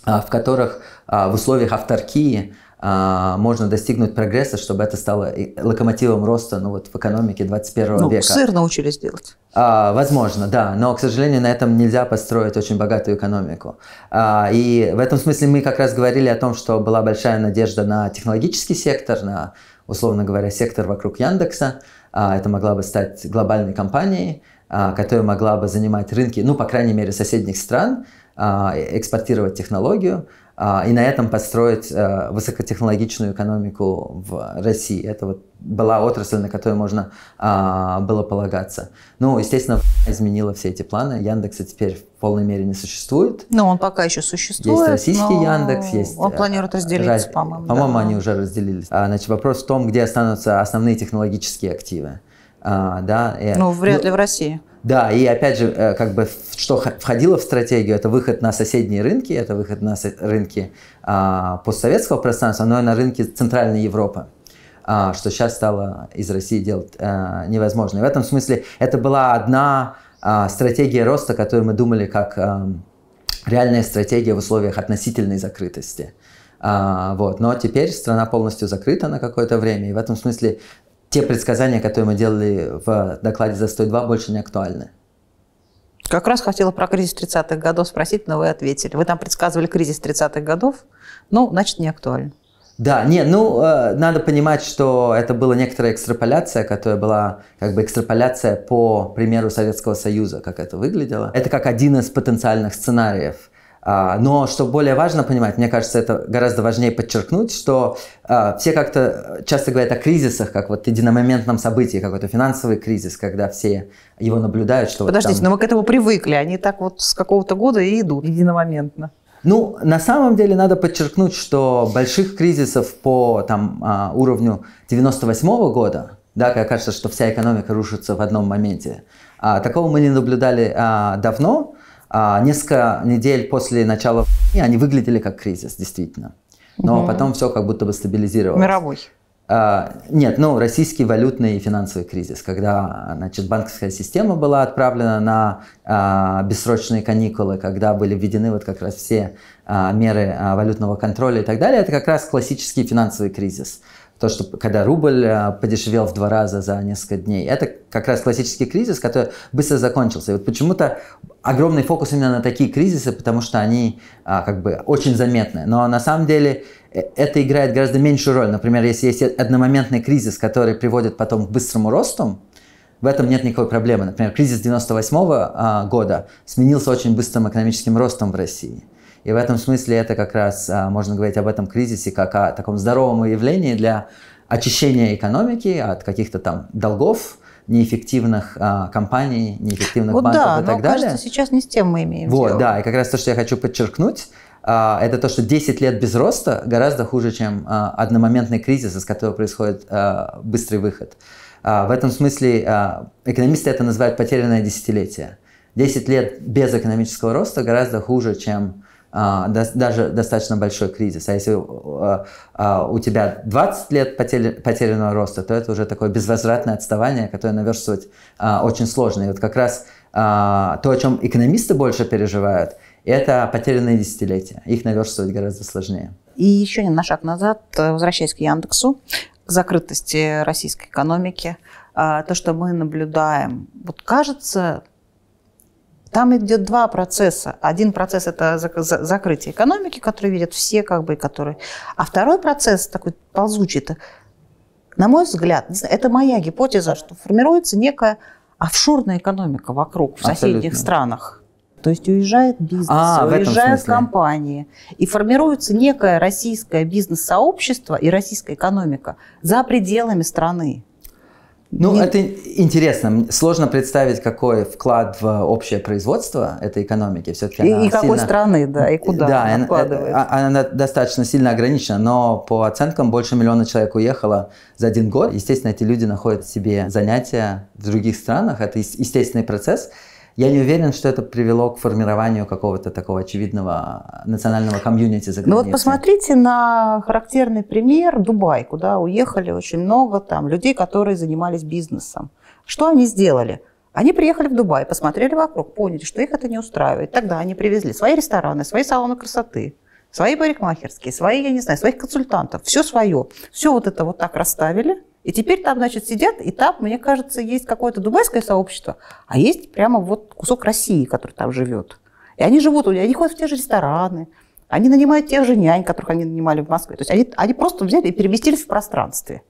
в которых в условиях авторкии а, можно достигнуть прогресса, чтобы это стало локомотивом роста ну, вот, в экономике 21 ну, века. Сыр научились делать. А, возможно, да. Но, к сожалению, на этом нельзя построить очень богатую экономику. А, и в этом смысле мы как раз говорили о том, что была большая надежда на технологический сектор, на, условно говоря, сектор вокруг Яндекса. А, это могла бы стать глобальной компанией, а, которая могла бы занимать рынки, ну, по крайней мере, соседних стран, а, экспортировать технологию. А, и на этом построить э, высокотехнологичную экономику в России. Это вот была отрасль, на которую можно а, было полагаться. Ну, естественно, изменила все эти планы. Яндекса теперь в полной мере не существует. Но ну, он пока еще существует. Есть российский Яндекс, есть... Он э, планирует разделиться, раз... по-моему. По-моему, да. они уже разделились. А, значит, вопрос в том, где останутся основные технологические активы. Да, и... Ну, вряд ну, ли ну, в России. Да, и опять же, э, как бы что входило в стратегию, это выход на соседние рынки, это выход на рынки а, постсоветского пространства, но и на рынки Центральной Европы, а, что сейчас стало из России делать а, невозможно. И в этом смысле это была одна а, стратегия роста, которую мы думали как а, реальная стратегия в условиях относительной закрытости. А, вот. Но теперь страна полностью закрыта на какое-то время, и в этом смысле те предсказания, которые мы делали в докладе за 102, больше не актуальны. Как раз хотела про кризис 30-х годов спросить, но вы ответили. Вы там предсказывали кризис 30-х годов, ну, значит, не актуально. Да, не, ну, э, надо понимать, что это была некоторая экстраполяция, которая была как бы экстраполяция по примеру Советского Союза, как это выглядело. Это как один из потенциальных сценариев. А, но что более важно понимать, мне кажется, это гораздо важнее подчеркнуть, что а, все как-то э, часто говорят о кризисах, как вот единомоментном событии, какой-то финансовый кризис, когда все его наблюдают. Что Подождите, вот там... но мы к этому привыкли, они так вот с какого-то года и идут единомоментно. Ну, на самом деле надо подчеркнуть, что больших кризисов по там, а, уровню 98 -го года, да, как кажется, что вся экономика рушится в одном моменте, такого мы не наблюдали давно, а, несколько недель после начала войны они выглядели как кризис, действительно. Но угу. потом все как будто бы стабилизировалось. Мировой. А, нет, ну, российский валютный и финансовый кризис, когда значит, банковская система была отправлена на а, бессрочные каникулы, когда были введены вот как раз все а, меры а, валютного контроля и так далее, это как раз классический финансовый кризис то, что когда рубль э, подешевел в два раза за несколько дней. Это как раз классический кризис, который быстро закончился. И вот почему-то огромный фокус именно на такие кризисы, потому что они а, как бы очень заметны. Но на самом деле э, это играет гораздо меньшую роль. Например, если есть одномоментный кризис, который приводит потом к быстрому росту, в этом нет никакой проблемы. Например, кризис 98 -го, а, года сменился очень быстрым экономическим ростом в России. И в этом смысле это как раз а, можно говорить об этом кризисе как о таком здоровом явлении для очищения экономики от каких-то там долгов, неэффективных а, компаний, неэффективных вот банков да, и так но, далее. Кажется, сейчас не с тем мы имеем вот, дело. Да, и как раз то, что я хочу подчеркнуть, а, это то, что 10 лет без роста гораздо хуже, чем а, одномоментный кризис, из которого происходит а, быстрый выход. А, в этом смысле а, экономисты это называют потерянное десятилетие. 10 лет без экономического роста гораздо хуже, чем а, даже достаточно большой кризис. А если э, а, у тебя 20 лет потерянного роста, то это уже такое безвозвратное отставание, которое наверстывать а, очень сложно. И вот как раз то, о чем экономисты больше переживают, это потерянные десятилетия. Их наверстывать гораздо сложнее. И еще на шаг назад, э, возвращаясь к Яндексу, закрытости российской экономики, то, что мы наблюдаем, вот кажется, там идет два процесса. Один процесс – это закрытие экономики, который видят все, как бы, которые... А второй процесс, такой ползучий, это, на мой взгляд, это моя гипотеза, что формируется некая офшорная экономика вокруг, в соседних Абсолютно. странах. То есть уезжает бизнес, а, уезжают компании. И формируется некое российское бизнес-сообщество и российская экономика за пределами страны. Ну, и... это интересно. Сложно представить, какой вклад в общее производство этой экономики. Все-таки и, и какой сильно... страны, да, и куда да, она вкладывает. Она, э, а, она достаточно сильно ограничена, но по оценкам больше миллиона человек уехало за один год. Естественно, эти люди находят себе занятия в других странах. Это естественный процесс. Я не уверен, что это привело к формированию какого-то такого очевидного национального комьюнити за Ну вот посмотрите на характерный пример Дубай, куда уехали очень много там людей, которые занимались бизнесом. Что они сделали? Они приехали в Дубай, посмотрели вокруг, поняли, что их это не устраивает. Тогда они привезли свои рестораны, свои салоны красоты, свои парикмахерские, свои, я не знаю, своих консультантов, все свое. Все вот это вот так расставили – и теперь там, значит, сидят, и там, мне кажется, есть какое-то дубайское сообщество, а есть прямо вот кусок России, который там живет. И они живут, они ходят в те же рестораны, они нанимают тех же нянь, которых они нанимали в Москве. То есть они, они просто взяли и переместились в пространстве.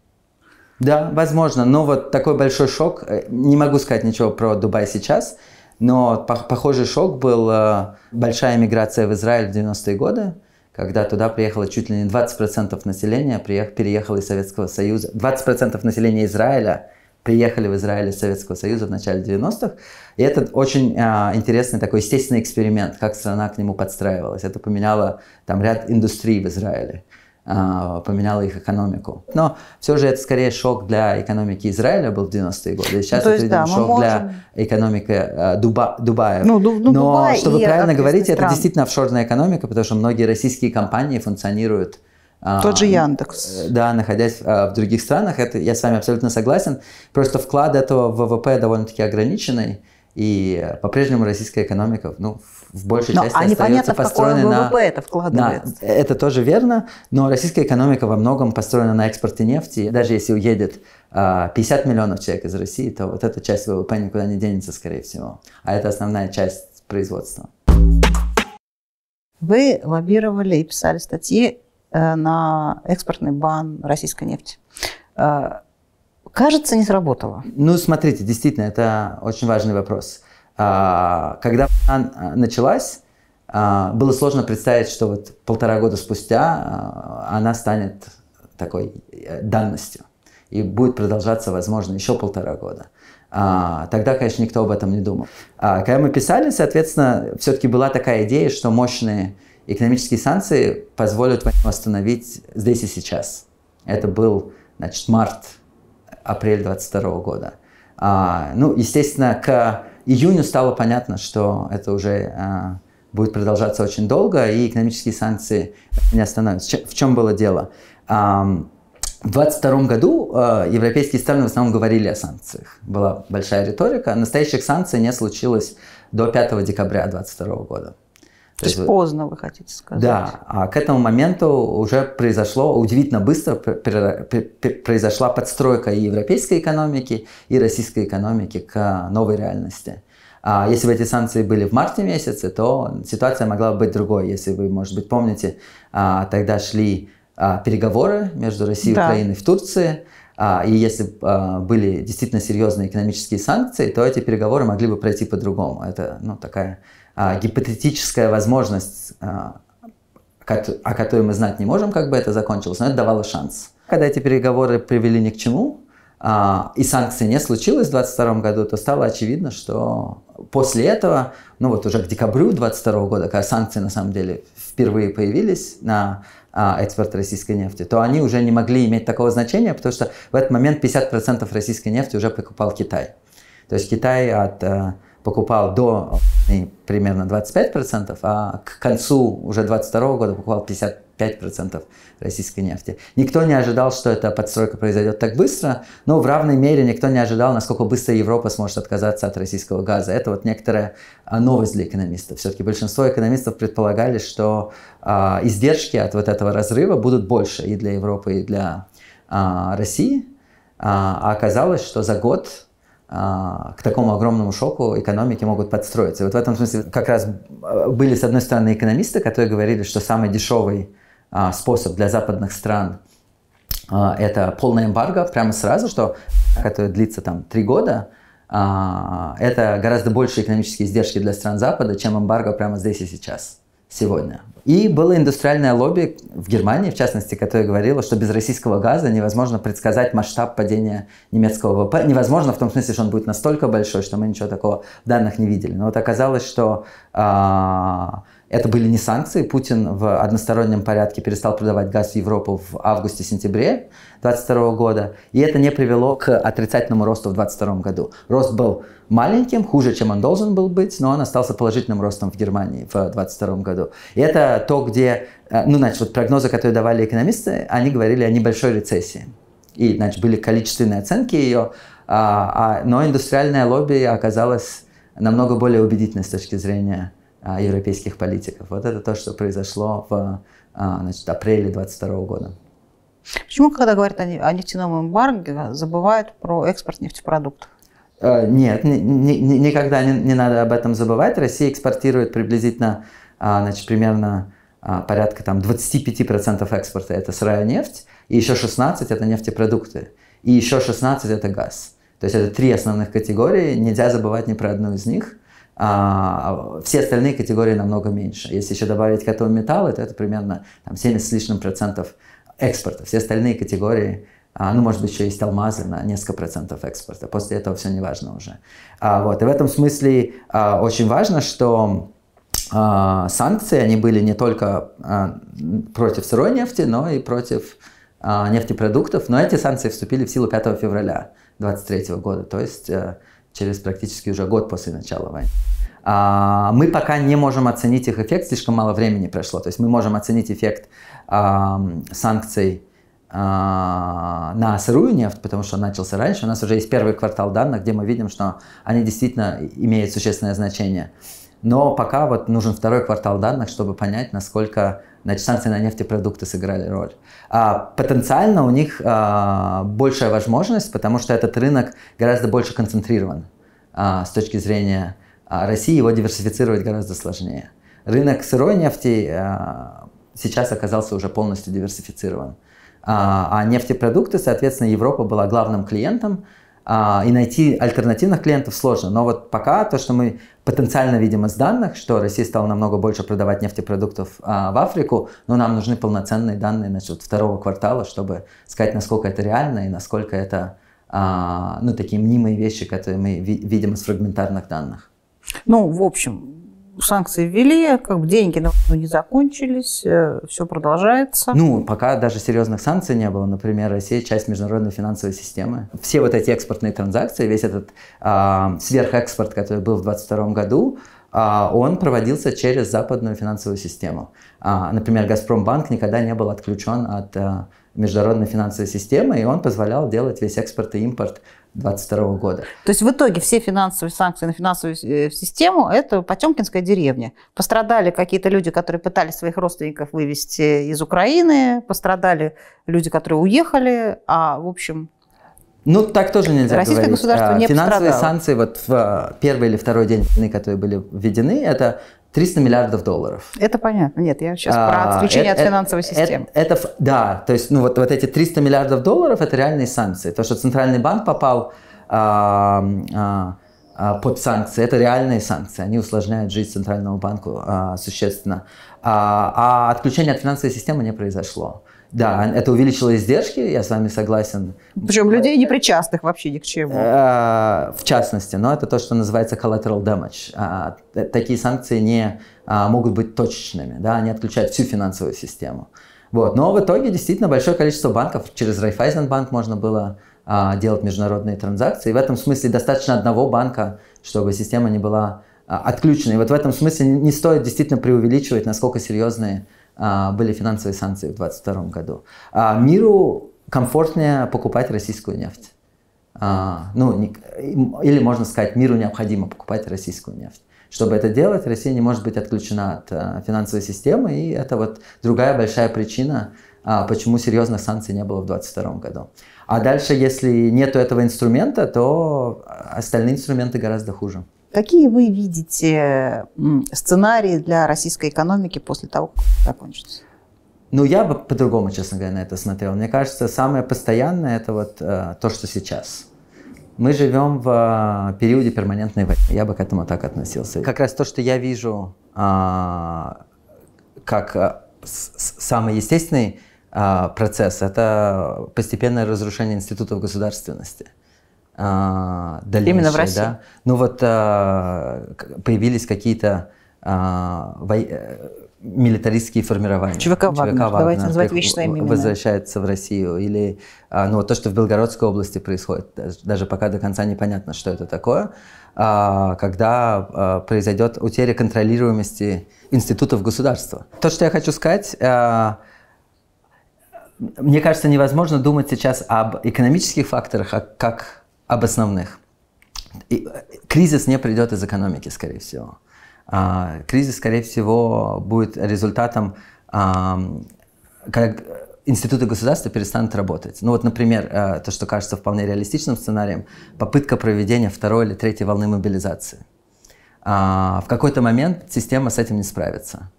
Да, возможно, но вот такой большой шок. Э, не могу сказать ничего про Дубай сейчас, но похожий шок был э, большая миграция в Израиль в 90-е годы когда туда приехало чуть ли не 20% населения, приех, переехало из Советского Союза. 20% населения Израиля приехали в Израиль из Советского Союза в начале 90-х. И это очень а, интересный такой естественный эксперимент, как страна к нему подстраивалась. Это поменяло там ряд индустрий в Израиле. А, поменяла их экономику. Но все же это скорее шок для экономики Израиля был в 90-е годы. Ну, сейчас ну, есть, это да, шок можем... для экономики а, Дуба, Дубая. Ну, ду, ну, Но Дубай чтобы правильно говорить, стран. это действительно офшорная экономика, потому что многие российские компании функционируют а, тот же Яндекс. Э, да, находясь в других странах, это я с вами абсолютно согласен. Просто вклад этого в ВВП довольно-таки ограниченный, и э, по-прежнему российская экономика, ну, в в большей но, части а остается построена на... ВВП это вкладывается. На, это тоже верно, но российская экономика во многом построена на экспорте нефти. Даже если уедет 50 а, миллионов человек из России, то вот эта часть ВВП никуда не денется, скорее всего. А это основная часть производства. Вы лоббировали и писали статьи э, на экспортный бан российской нефти. Э, кажется, не сработало. Ну, смотрите, действительно, это очень важный вопрос. А, когда она а, началась, а, было сложно представить, что вот полтора года спустя она станет такой э, данностью и будет продолжаться, возможно, еще полтора года. Тогда, конечно, никто об этом не думал. Когда мы писали, соответственно, все-таки была такая идея, что мощные экономические санкции позволят войну остановить здесь и сейчас. Это был, значит, март, апрель 22 года. Ну, естественно, к июню стало понятно, что это уже а, будет продолжаться очень долго, и экономические санкции не остановятся. В чем было дело? А, в 2022 году э, европейские страны в основном говорили о санкциях. Была большая риторика. Настоящих санкций не случилось до 5 декабря 2022 года. То есть, поздно, вы хотите сказать. Да, а к этому моменту уже произошло, удивительно быстро произошла подстройка и европейской экономики, и российской экономики к а, новой реальности. А если бы эти санкции были в марте месяце, то ситуация могла быть другой. Если вы, может быть, помните, а, тогда шли а, переговоры между Россией и да. Украиной в Турции, и если были действительно серьезные экономические санкции, то эти переговоры могли бы пройти по-другому. Это ну, такая а, гипотетическая возможность, а, о которой мы знать не можем, как бы это закончилось, но это давало шанс. Когда эти переговоры привели ни к чему, а, и санкции не случилось в 2022 году, то стало очевидно, что после этого, ну вот уже к декабрю 2022 года, когда санкции на самом деле впервые появились на экспорт российской нефти, то они уже не могли иметь такого значения, потому что в этот момент 50% российской нефти уже покупал Китай. То есть Китай от покупал до примерно 25%, а к концу уже 2022 года покупал 55% российской нефти. Никто не ожидал, что эта подстройка произойдет так быстро, но в равной мере никто не ожидал, насколько быстро Европа сможет отказаться от российского газа. Это вот некоторая а, новость для экономистов. Все-таки большинство экономистов предполагали, что а, издержки от вот этого разрыва будут больше и для Европы, и для а, России. А, а оказалось, что за год а, к такому огромному шоку экономики могут подстроиться. вот в этом смысле как раз э, были, с одной стороны, экономисты, которые говорили, что самый дешевый а, способ для западных стран а, – это полная эмбарго прямо сразу, что, которое длится там три года, это гораздо больше экономические издержки для стран Запада, чем эмбарго прямо здесь и сейчас сегодня. И было индустриальное лобби в Германии, в частности, которое говорило, что без российского газа невозможно предсказать масштаб падения немецкого ВВП. Невозможно в том смысле, что он будет настолько большой, что мы ничего такого в данных не видели. Но вот оказалось, что э, это были не санкции. Путин в одностороннем порядке перестал продавать газ в Европу в августе-сентябре 2022 года. И это не привело к отрицательному росту в 2022 году. Рост был маленьким, хуже, чем он должен был быть, но он остался положительным ростом в Германии в 2022 году. И это то, где, э, ну, значит, вот прогнозы, которые давали экономисты, они говорили о небольшой рецессии. И, значит, были количественные оценки ее, а, а, но индустриальное лобби оказалось намного более убедительной с точки зрения а, европейских политиков. Вот это то, что произошло в а, значит, апреле 2022 года. Почему, когда говорят о, о нефтяном эмбарго, забывают про экспорт нефтепродуктов? А, нет, никогда не, не надо об этом забывать. Россия экспортирует приблизительно, значит, примерно порядка там, 25% экспорта – это сырая нефть, и еще 16% – это нефтепродукты, и еще 16% – это газ. То есть это три основных категории, нельзя забывать ни про одну из них – а все остальные категории намного меньше. Если еще добавить к этому металлы, то это примерно там, 70 с лишним процентов экспорта. Все остальные категории, а, ну, может быть, еще есть алмазы на несколько процентов экспорта. После этого все не важно уже. А, вот. И в этом смысле а, очень важно, что а, санкции, они были не только а, против сырой нефти, но и против а, нефтепродуктов. Но эти санкции вступили в силу 5 февраля 2023 года. То есть... Э, через практически уже год после начала войны. А, мы пока не можем оценить их эффект, слишком мало времени прошло. То есть мы можем оценить эффект санкций а, на сырую нефть, потому что он начался раньше. У нас уже есть первый квартал данных, где мы видим, что они действительно имеют существенное значение. Но пока вот нужен второй квартал данных, чтобы понять, насколько значит, санкции на нефтепродукты сыграли роль. А, потенциально у них а, большая возможность, потому что этот рынок гораздо больше концентрирован а, с точки зрения а, России, его диверсифицировать гораздо сложнее. Рынок сырой нефти а, сейчас оказался уже полностью диверсифицирован. А, а нефтепродукты, соответственно, Европа была главным клиентом, а, и найти альтернативных клиентов сложно. Но вот пока то, что мы потенциально видим из данных, что Россия стала намного больше продавать нефтепродуктов а, в Африку, но нам нужны полноценные данные насчет второго квартала, чтобы сказать, насколько это реально и насколько это а, ну, такие мнимые вещи, которые мы видим из фрагментарных данных. Ну, в общем, санкции ввели, как бы деньги на не закончились, э, все продолжается. Ну, пока даже серьезных санкций не было. Например, Россия часть международной финансовой системы. Все вот эти экспортные транзакции, весь этот э, сверхэкспорт, который был в 2022 году, э, он проводился через западную финансовую систему. Э, например, Газпромбанк никогда не был отключен от э, международной финансовой системы, и он позволял делать весь экспорт и импорт 2022 года. То есть в итоге все финансовые санкции на финансовую э, систему – это Потемкинская деревня. Пострадали какие-то люди, которые пытались своих родственников вывести из Украины, пострадали люди, которые уехали, а в общем… Ну, так тоже нельзя Российское говорить. государство а, не Финансовые пострадало. санкции вот в а, первый или второй день которые были введены, это 300 миллиардов долларов. Это понятно. Нет, я сейчас а, про отключение это, от э, финансовой э, системы. Это, это, да, то есть ну, вот, вот эти 300 миллиардов долларов – это реальные санкции. То, что Центральный банк попал а, а, а под санкции, это реальные санкции. Они усложняют жизнь Центральному банку а, существенно. А, а отключение от финансовой системы не произошло. Да, это увеличило издержки, я с вами согласен. Причем людей непричастных вообще ни к чему. Э, в частности, но это то, что называется collateral damage. А, а, такие санкции не а, могут быть точечными, да, они отключают всю финансовую систему. Вот. Но в итоге действительно большое количество банков, через Райфайзенбанк можно было делать международные транзакции. И в этом смысле достаточно одного банка, чтобы система не была отключена. И вот в этом смысле не стоит действительно преувеличивать, насколько серьезные а, были финансовые санкции в 2022 году. А, миру комфортнее покупать российскую нефть. А, ну, или можно сказать, миру необходимо покупать российскую нефть. Чтобы это делать, Россия не может быть отключена от финансовой системы, и это вот другая большая причина, почему серьезных санкций не было в 2022 году. А дальше, если нет этого инструмента, то остальные инструменты гораздо хуже. Какие вы видите сценарии для российской экономики после того, как закончится? Ну, я бы по-другому, честно говоря, на это смотрел. Мне кажется, самое постоянное – это вот э, то, что сейчас. Мы живем в э, периоде перманентной войны. Я бы к этому так относился. Как раз то, что я вижу э, как э, самый естественный э, процесс, это постепенное разрушение институтов государственности а, дальнейшее. Именно в России? Да? Ну вот а, появились какие-то а, э, милитаристские формирования. ЧВК Вагнер, ЧВК Вагнер давайте называть вещи именами. Возвращается в Россию. Или а, ну, вот то, что в Белгородской области происходит, даже пока до конца непонятно, что это такое, а, когда произойдет утеря контролируемости институтов государства. То, что я хочу сказать... мне кажется, невозможно думать сейчас об экономических факторах, а как об основных. И, э, кризис не придет из экономики, скорее всего. А, кризис, скорее всего, будет результатом, а, когда институты государства перестанут работать. Ну вот, например, а, то, что кажется вполне реалистичным сценарием, попытка проведения второй или третьей волны мобилизации. А, в какой-то момент система с этим не справится.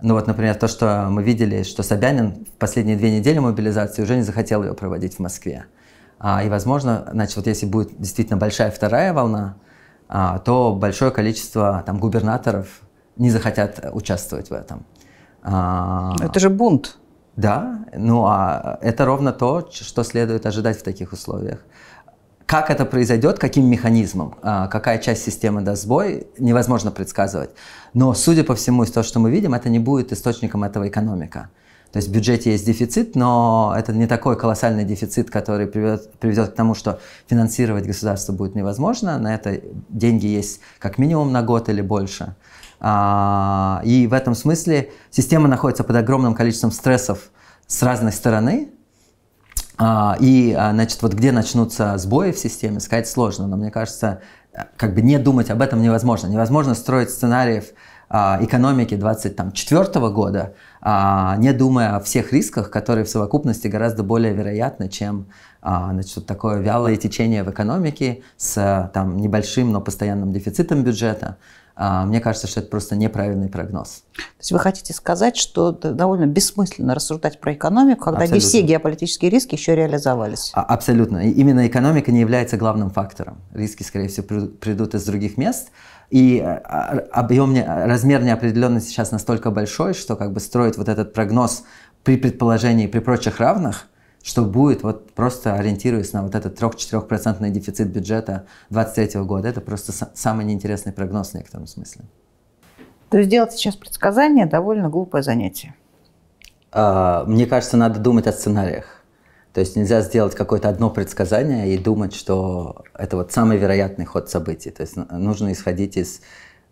Ну вот, например, то, что мы видели, что Собянин в последние две недели мобилизации уже не захотел ее проводить в Москве. А, и, возможно, значит, вот если будет действительно большая вторая волна, а, то большое количество там, губернаторов не захотят участвовать в этом. А, это же бунт. Да, ну а это ровно то, что следует ожидать в таких условиях. Как это произойдет, каким механизмом, а, какая часть системы даст сбой, невозможно предсказывать. Но, судя по всему, из того, что мы видим, это не будет источником этого экономика. То есть в бюджете есть дефицит, но это не такой колоссальный дефицит, который приведет, приведет к тому, что финансировать государство будет невозможно. На это деньги есть как минимум на год или больше. А, и в этом смысле система находится под огромным количеством стрессов с разной стороны. А, и, а, значит, вот где начнутся сбои в системе, сказать сложно, но мне кажется, как бы не думать об этом невозможно. Невозможно строить сценариев, а, экономики 2024 года, а, не думая о всех рисках, которые в совокупности гораздо более вероятны, чем а, значит, такое вялое течение в экономике с там, небольшим, но постоянным дефицитом бюджета. А, мне кажется, что это просто неправильный прогноз. То есть вы хотите сказать, что довольно бессмысленно рассуждать про экономику, когда Абсолютно. не все геополитические риски еще реализовались? А, абсолютно. И именно экономика не является главным фактором. Риски, скорее всего, придут из других мест. И а, объем, размер неопределенности сейчас настолько большой, что как бы строить вот этот прогноз при предположении, при прочих равных – что будет, вот просто ориентируясь на вот этот 3-4% дефицит бюджета 2023 года, это просто самый неинтересный прогноз в некотором смысле. То есть делать сейчас предсказания довольно глупое занятие. А, мне кажется, надо думать о сценариях. То есть нельзя сделать какое-то одно предсказание и думать, что это вот самый вероятный ход событий. То есть нужно исходить из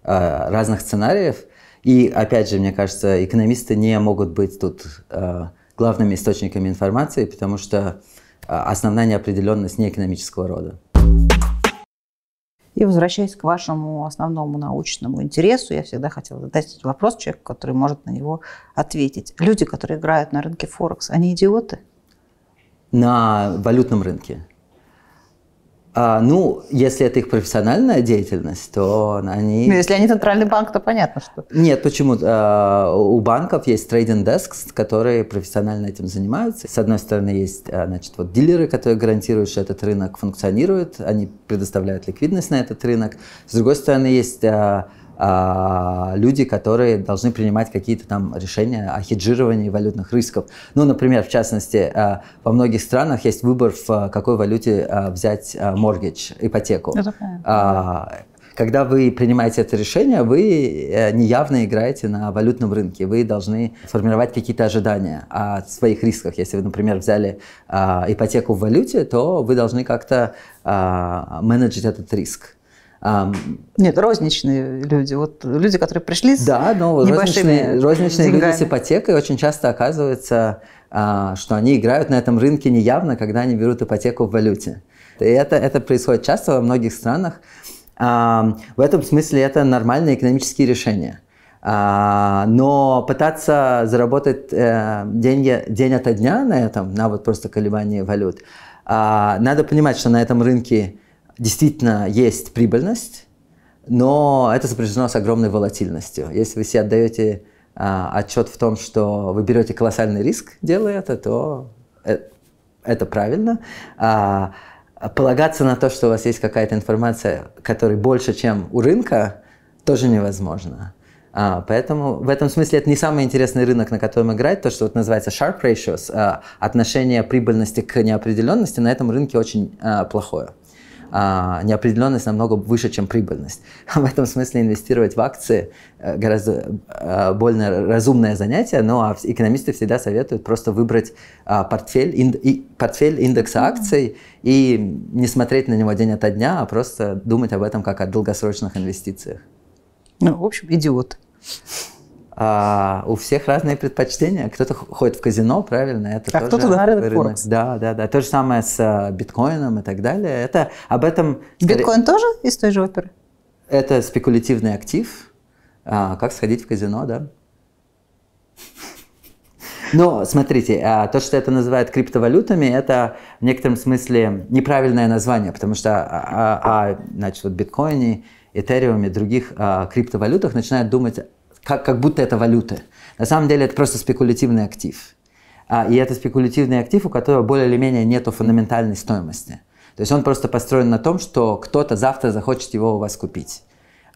а, разных сценариев. И опять же, мне кажется, экономисты не могут быть тут а, главными источниками информации, потому что а, основная неопределенность экономического рода. И возвращаясь к вашему основному научному интересу, я всегда хотела задать этот вопрос человеку, который может на него ответить. Люди, которые играют на рынке Форекс, они идиоты? На валютном рынке. А, ну, если это их профессиональная деятельность, то они... Ну, если они центральный банк, то понятно, что... Нет, почему? А, у банков есть трейдинг деск, которые профессионально этим занимаются. С одной стороны, есть а, значит, вот дилеры, которые гарантируют, что этот рынок функционирует, они предоставляют ликвидность на этот рынок. С другой стороны, есть... А, а, люди, которые должны принимать какие-то там решения о хеджировании валютных рисков. Ну, например, в частности, а, во многих странах есть выбор, в а, какой валюте взять моргидж, ипотеку. когда вы принимаете это решение, вы э, неявно играете на валютном рынке. Вы должны формировать какие-то ожидания о своих рисках. Если вы, например, взяли ипотеку в валюте, то вы должны как-то менеджить этот риск. Нет, розничные люди. Вот люди, которые пришли с Да, но розничные, розничные люди с ипотекой очень часто оказывается, а, что они играют на этом рынке неявно, когда они берут ипотеку в валюте. И это, это происходит часто во многих странах. А, в этом смысле это нормальные экономические решения. А, но пытаться заработать э, деньги день ото дня на этом, на вот просто колебании валют, надо понимать, что на этом рынке действительно есть прибыльность, но это сопряжено с огромной волатильностью. Если вы себе отдаете а, отчет в том, что вы берете колоссальный риск, делая это, то э, это правильно. А, полагаться на то, что у вас есть какая-то информация, которой больше, чем у рынка, тоже невозможно. А, поэтому в этом смысле это не самый интересный рынок, на котором играть. То, что вот называется sharp ratios, а, отношение прибыльности к неопределенности на этом рынке очень а, плохое. А, неопределенность намного выше, чем прибыльность. *laughs* В этом смысле инвестировать в акции э, гораздо э, более разумное занятие, но ну, а экономисты всегда советуют просто выбрать а, портфель, инд, и, портфель индекса акций и не смотреть на него день ото дня, а просто думать об этом как о долгосрочных инвестициях. Ну, в общем, идиот. А, у всех разные предпочтения. Кто-то ходит в казино, правильно? Это а кто-то на рынок, рынок. Да, да, да. То же самое с э, биткоином и так далее. Это об этом... Биткоин скорее... тоже из той же оперы? Это спекулятивный актив. А, как сходить в казино, да? Но смотрите, а, то, что это называют криптовалютами, это в некотором смысле неправильное название, потому что о, о, о значит, вот биткоине, этериуме, других о, а, криптовалютах начинают думать как, как будто это валюта. На самом деле это просто спекулятивный актив. А, и это спекулятивный актив, у которого более или менее нет фундаментальной стоимости. То есть он просто построен на том, что кто-то завтра захочет его у вас купить.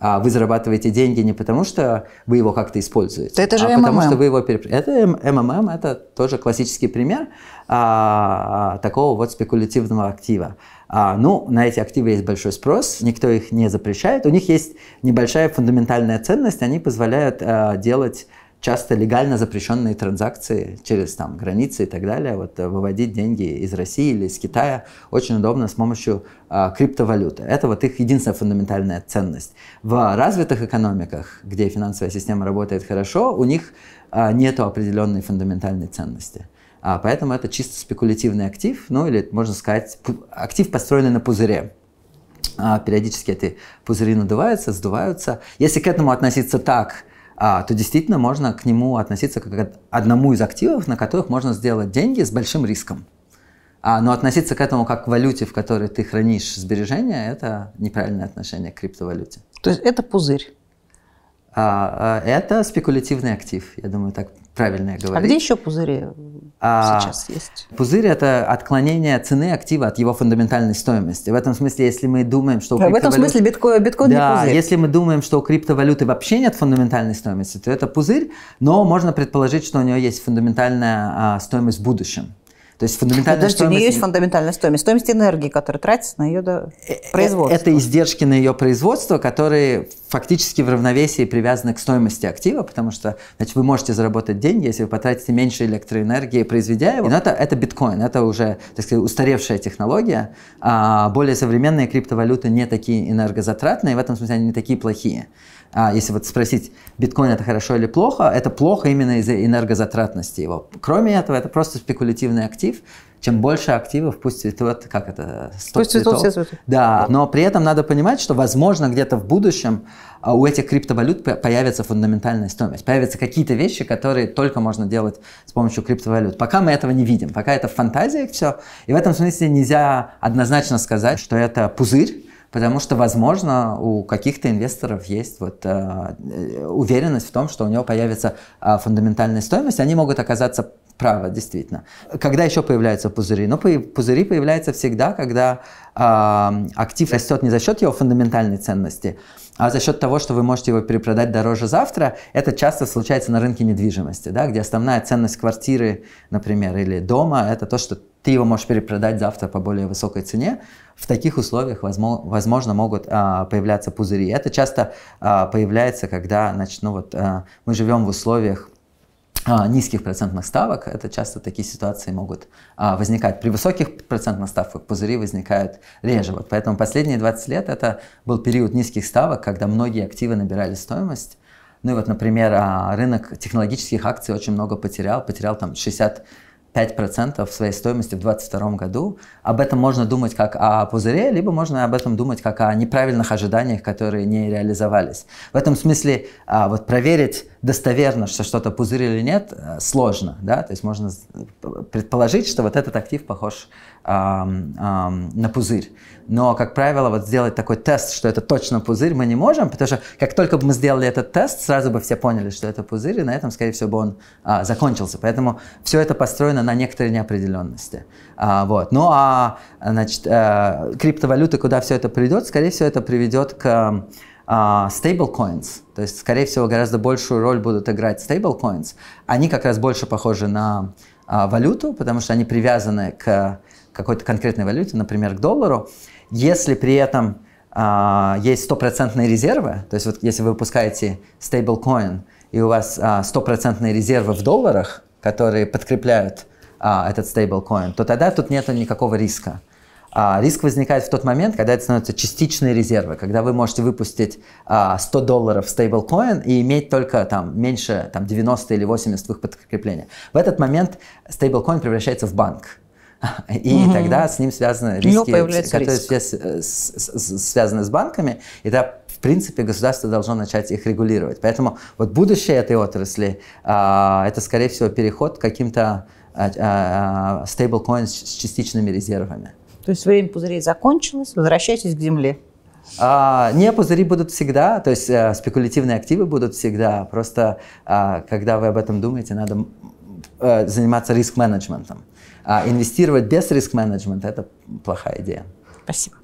А вы зарабатываете деньги не потому, что вы его как-то используете, это же а MMM. потому, МММ. что вы его переп... Это эм, МММ, это тоже классический пример а, такого вот спекулятивного актива. А, ну, на эти активы есть большой спрос, никто их не запрещает. У них есть небольшая фундаментальная ценность, они позволяют а, делать часто легально запрещенные транзакции через там, границы и так далее, вот, э, выводить деньги из России или из Китая очень удобно с помощью а, криптовалюты. Это вот их единственная фундаментальная ценность. В развитых экономиках, где финансовая система работает хорошо, у них а, нет определенной фундаментальной ценности. А, поэтому это чисто спекулятивный актив, ну или, можно сказать, актив, построенный на пузыре. А, периодически эти пузыри надуваются, сдуваются. Если к этому относиться так, а, то действительно можно к нему относиться как к одному из активов, на которых можно сделать деньги с большим риском. А, но относиться к этому как к валюте, в которой ты хранишь сбережения, это неправильное отношение к криптовалюте. То есть это пузырь? А, а это спекулятивный актив, я думаю, так правильно я говорю. А где еще пузыри э, а, сейчас есть? Пузырь – это отклонение цены актива от его фундаментальной стоимости. В этом смысле, если мы думаем, что у криптовалют... В этом смысле биткоин, биткоин да, не пузырь. если мы думаем, что у криптовалюты вообще нет фундаментальной стоимости, то это пузырь, но можно предположить, что у нее есть фундаментальная а, стоимость в будущем. То есть фундаментальная Подожди, стоимость... у нее есть фундаментальная стоимость. Стоимость энергии, которая тратится на ее э, э, производство. Это издержки на ее производство, которые фактически в равновесии привязаны к стоимости актива, потому что значит, вы можете заработать деньги, если вы потратите меньше электроэнергии, произведя его. Но это, это биткоин, это уже, так сказать, устаревшая технология. А более современные криптовалюты не такие энергозатратные, в этом смысле они не такие плохие а, если вот спросить, биткоин это хорошо или плохо, это плохо именно из-за энергозатратности его. Кроме этого, это просто спекулятивный актив. Чем больше активов, пусть цветет, как это, 100 пусть цветов. Цветут, цветут. Да, но при этом надо понимать, что, возможно, где-то в будущем а, у этих криптовалют появится фундаментальная стоимость, появятся какие-то вещи, которые только можно делать с помощью криптовалют. Пока мы этого не видим, пока это в фантазиях все, и в этом смысле нельзя однозначно сказать, что это пузырь, Потому что, возможно, у каких-то инвесторов есть вот, э, э уверенность в том, что у него появится э, фундаментальная стоимость, они могут оказаться правы, действительно. Когда еще появляются пузыри? Ну, пузыри появляются всегда, когда э, актив растет не за счет его фундаментальной ценности, а за счет того, что вы можете его перепродать дороже завтра, это часто случается на рынке недвижимости, да, где основная ценность квартиры, например, или дома, это то, что ты его можешь перепродать завтра по более высокой цене. В таких условиях, возможно, могут а, появляться пузыри. Это часто а, появляется, когда, значит, ну вот, а, мы живем в условиях а, низких процентных ставок, это часто такие ситуации могут а, возникать. При высоких процентных ставках пузыри возникают реже. Вот поэтому последние 20 лет это был период низких ставок, когда многие активы набирали стоимость. Ну и вот, например, а, рынок технологических акций очень много потерял, потерял там 60 5% своей стоимости в 2022 году. Об этом можно думать как о пузыре, либо можно об этом думать как о неправильных ожиданиях, которые не реализовались. В этом смысле а, вот проверить достоверно, что что-то пузырь или нет, э, сложно. Да? То есть можно предположить, что вот этот актив похож эм, эм, на пузырь. Но, как правило, вот сделать такой тест, что это точно пузырь, мы не можем, потому что как только бы мы сделали этот тест, сразу бы все поняли, что это пузырь, и на этом, скорее всего, бы он э, закончился. Поэтому все это построено на некоторой неопределенности. Э, а, вот. Ну а значит, э, криптовалюты, куда все это приведет, скорее всего, это приведет к... Э, стейблкоинс, а, то есть, скорее всего, гораздо большую роль будут играть стейблкоинс, они как раз больше похожи на а, валюту, потому что они привязаны к какой-то конкретной валюте, например, к доллару. Если при этом а, есть стопроцентные резервы, то есть вот если вы выпускаете стейблкоин, и у вас а, стопроцентные резервы в долларах, которые подкрепляют а, этот стейблкоин, то тогда тут нет никакого риска. А риск возникает в тот момент, когда это становятся частичные резервы, когда вы можете выпустить а, 100 долларов в стейблкоин и иметь только там меньше там, 90 или 80 их подкрепления. В этот момент стейблкоин превращается в банк. *laughs* И угу. тогда с ним связаны риски, которые риск. связаны с банками, и тогда, в принципе, государство должно начать их регулировать. Поэтому вот будущее этой отрасли а, это, скорее всего, переход к каким-то стейблкоин а, а, а с частичными резервами. То есть время пузырей закончилось, возвращайтесь к земле. А, не, пузыри будут всегда, то есть а, спекулятивные активы будут всегда. Просто а, когда вы об этом думаете, надо а, заниматься риск-менеджментом. А инвестировать без риск-менеджмента – это плохая идея. Спасибо.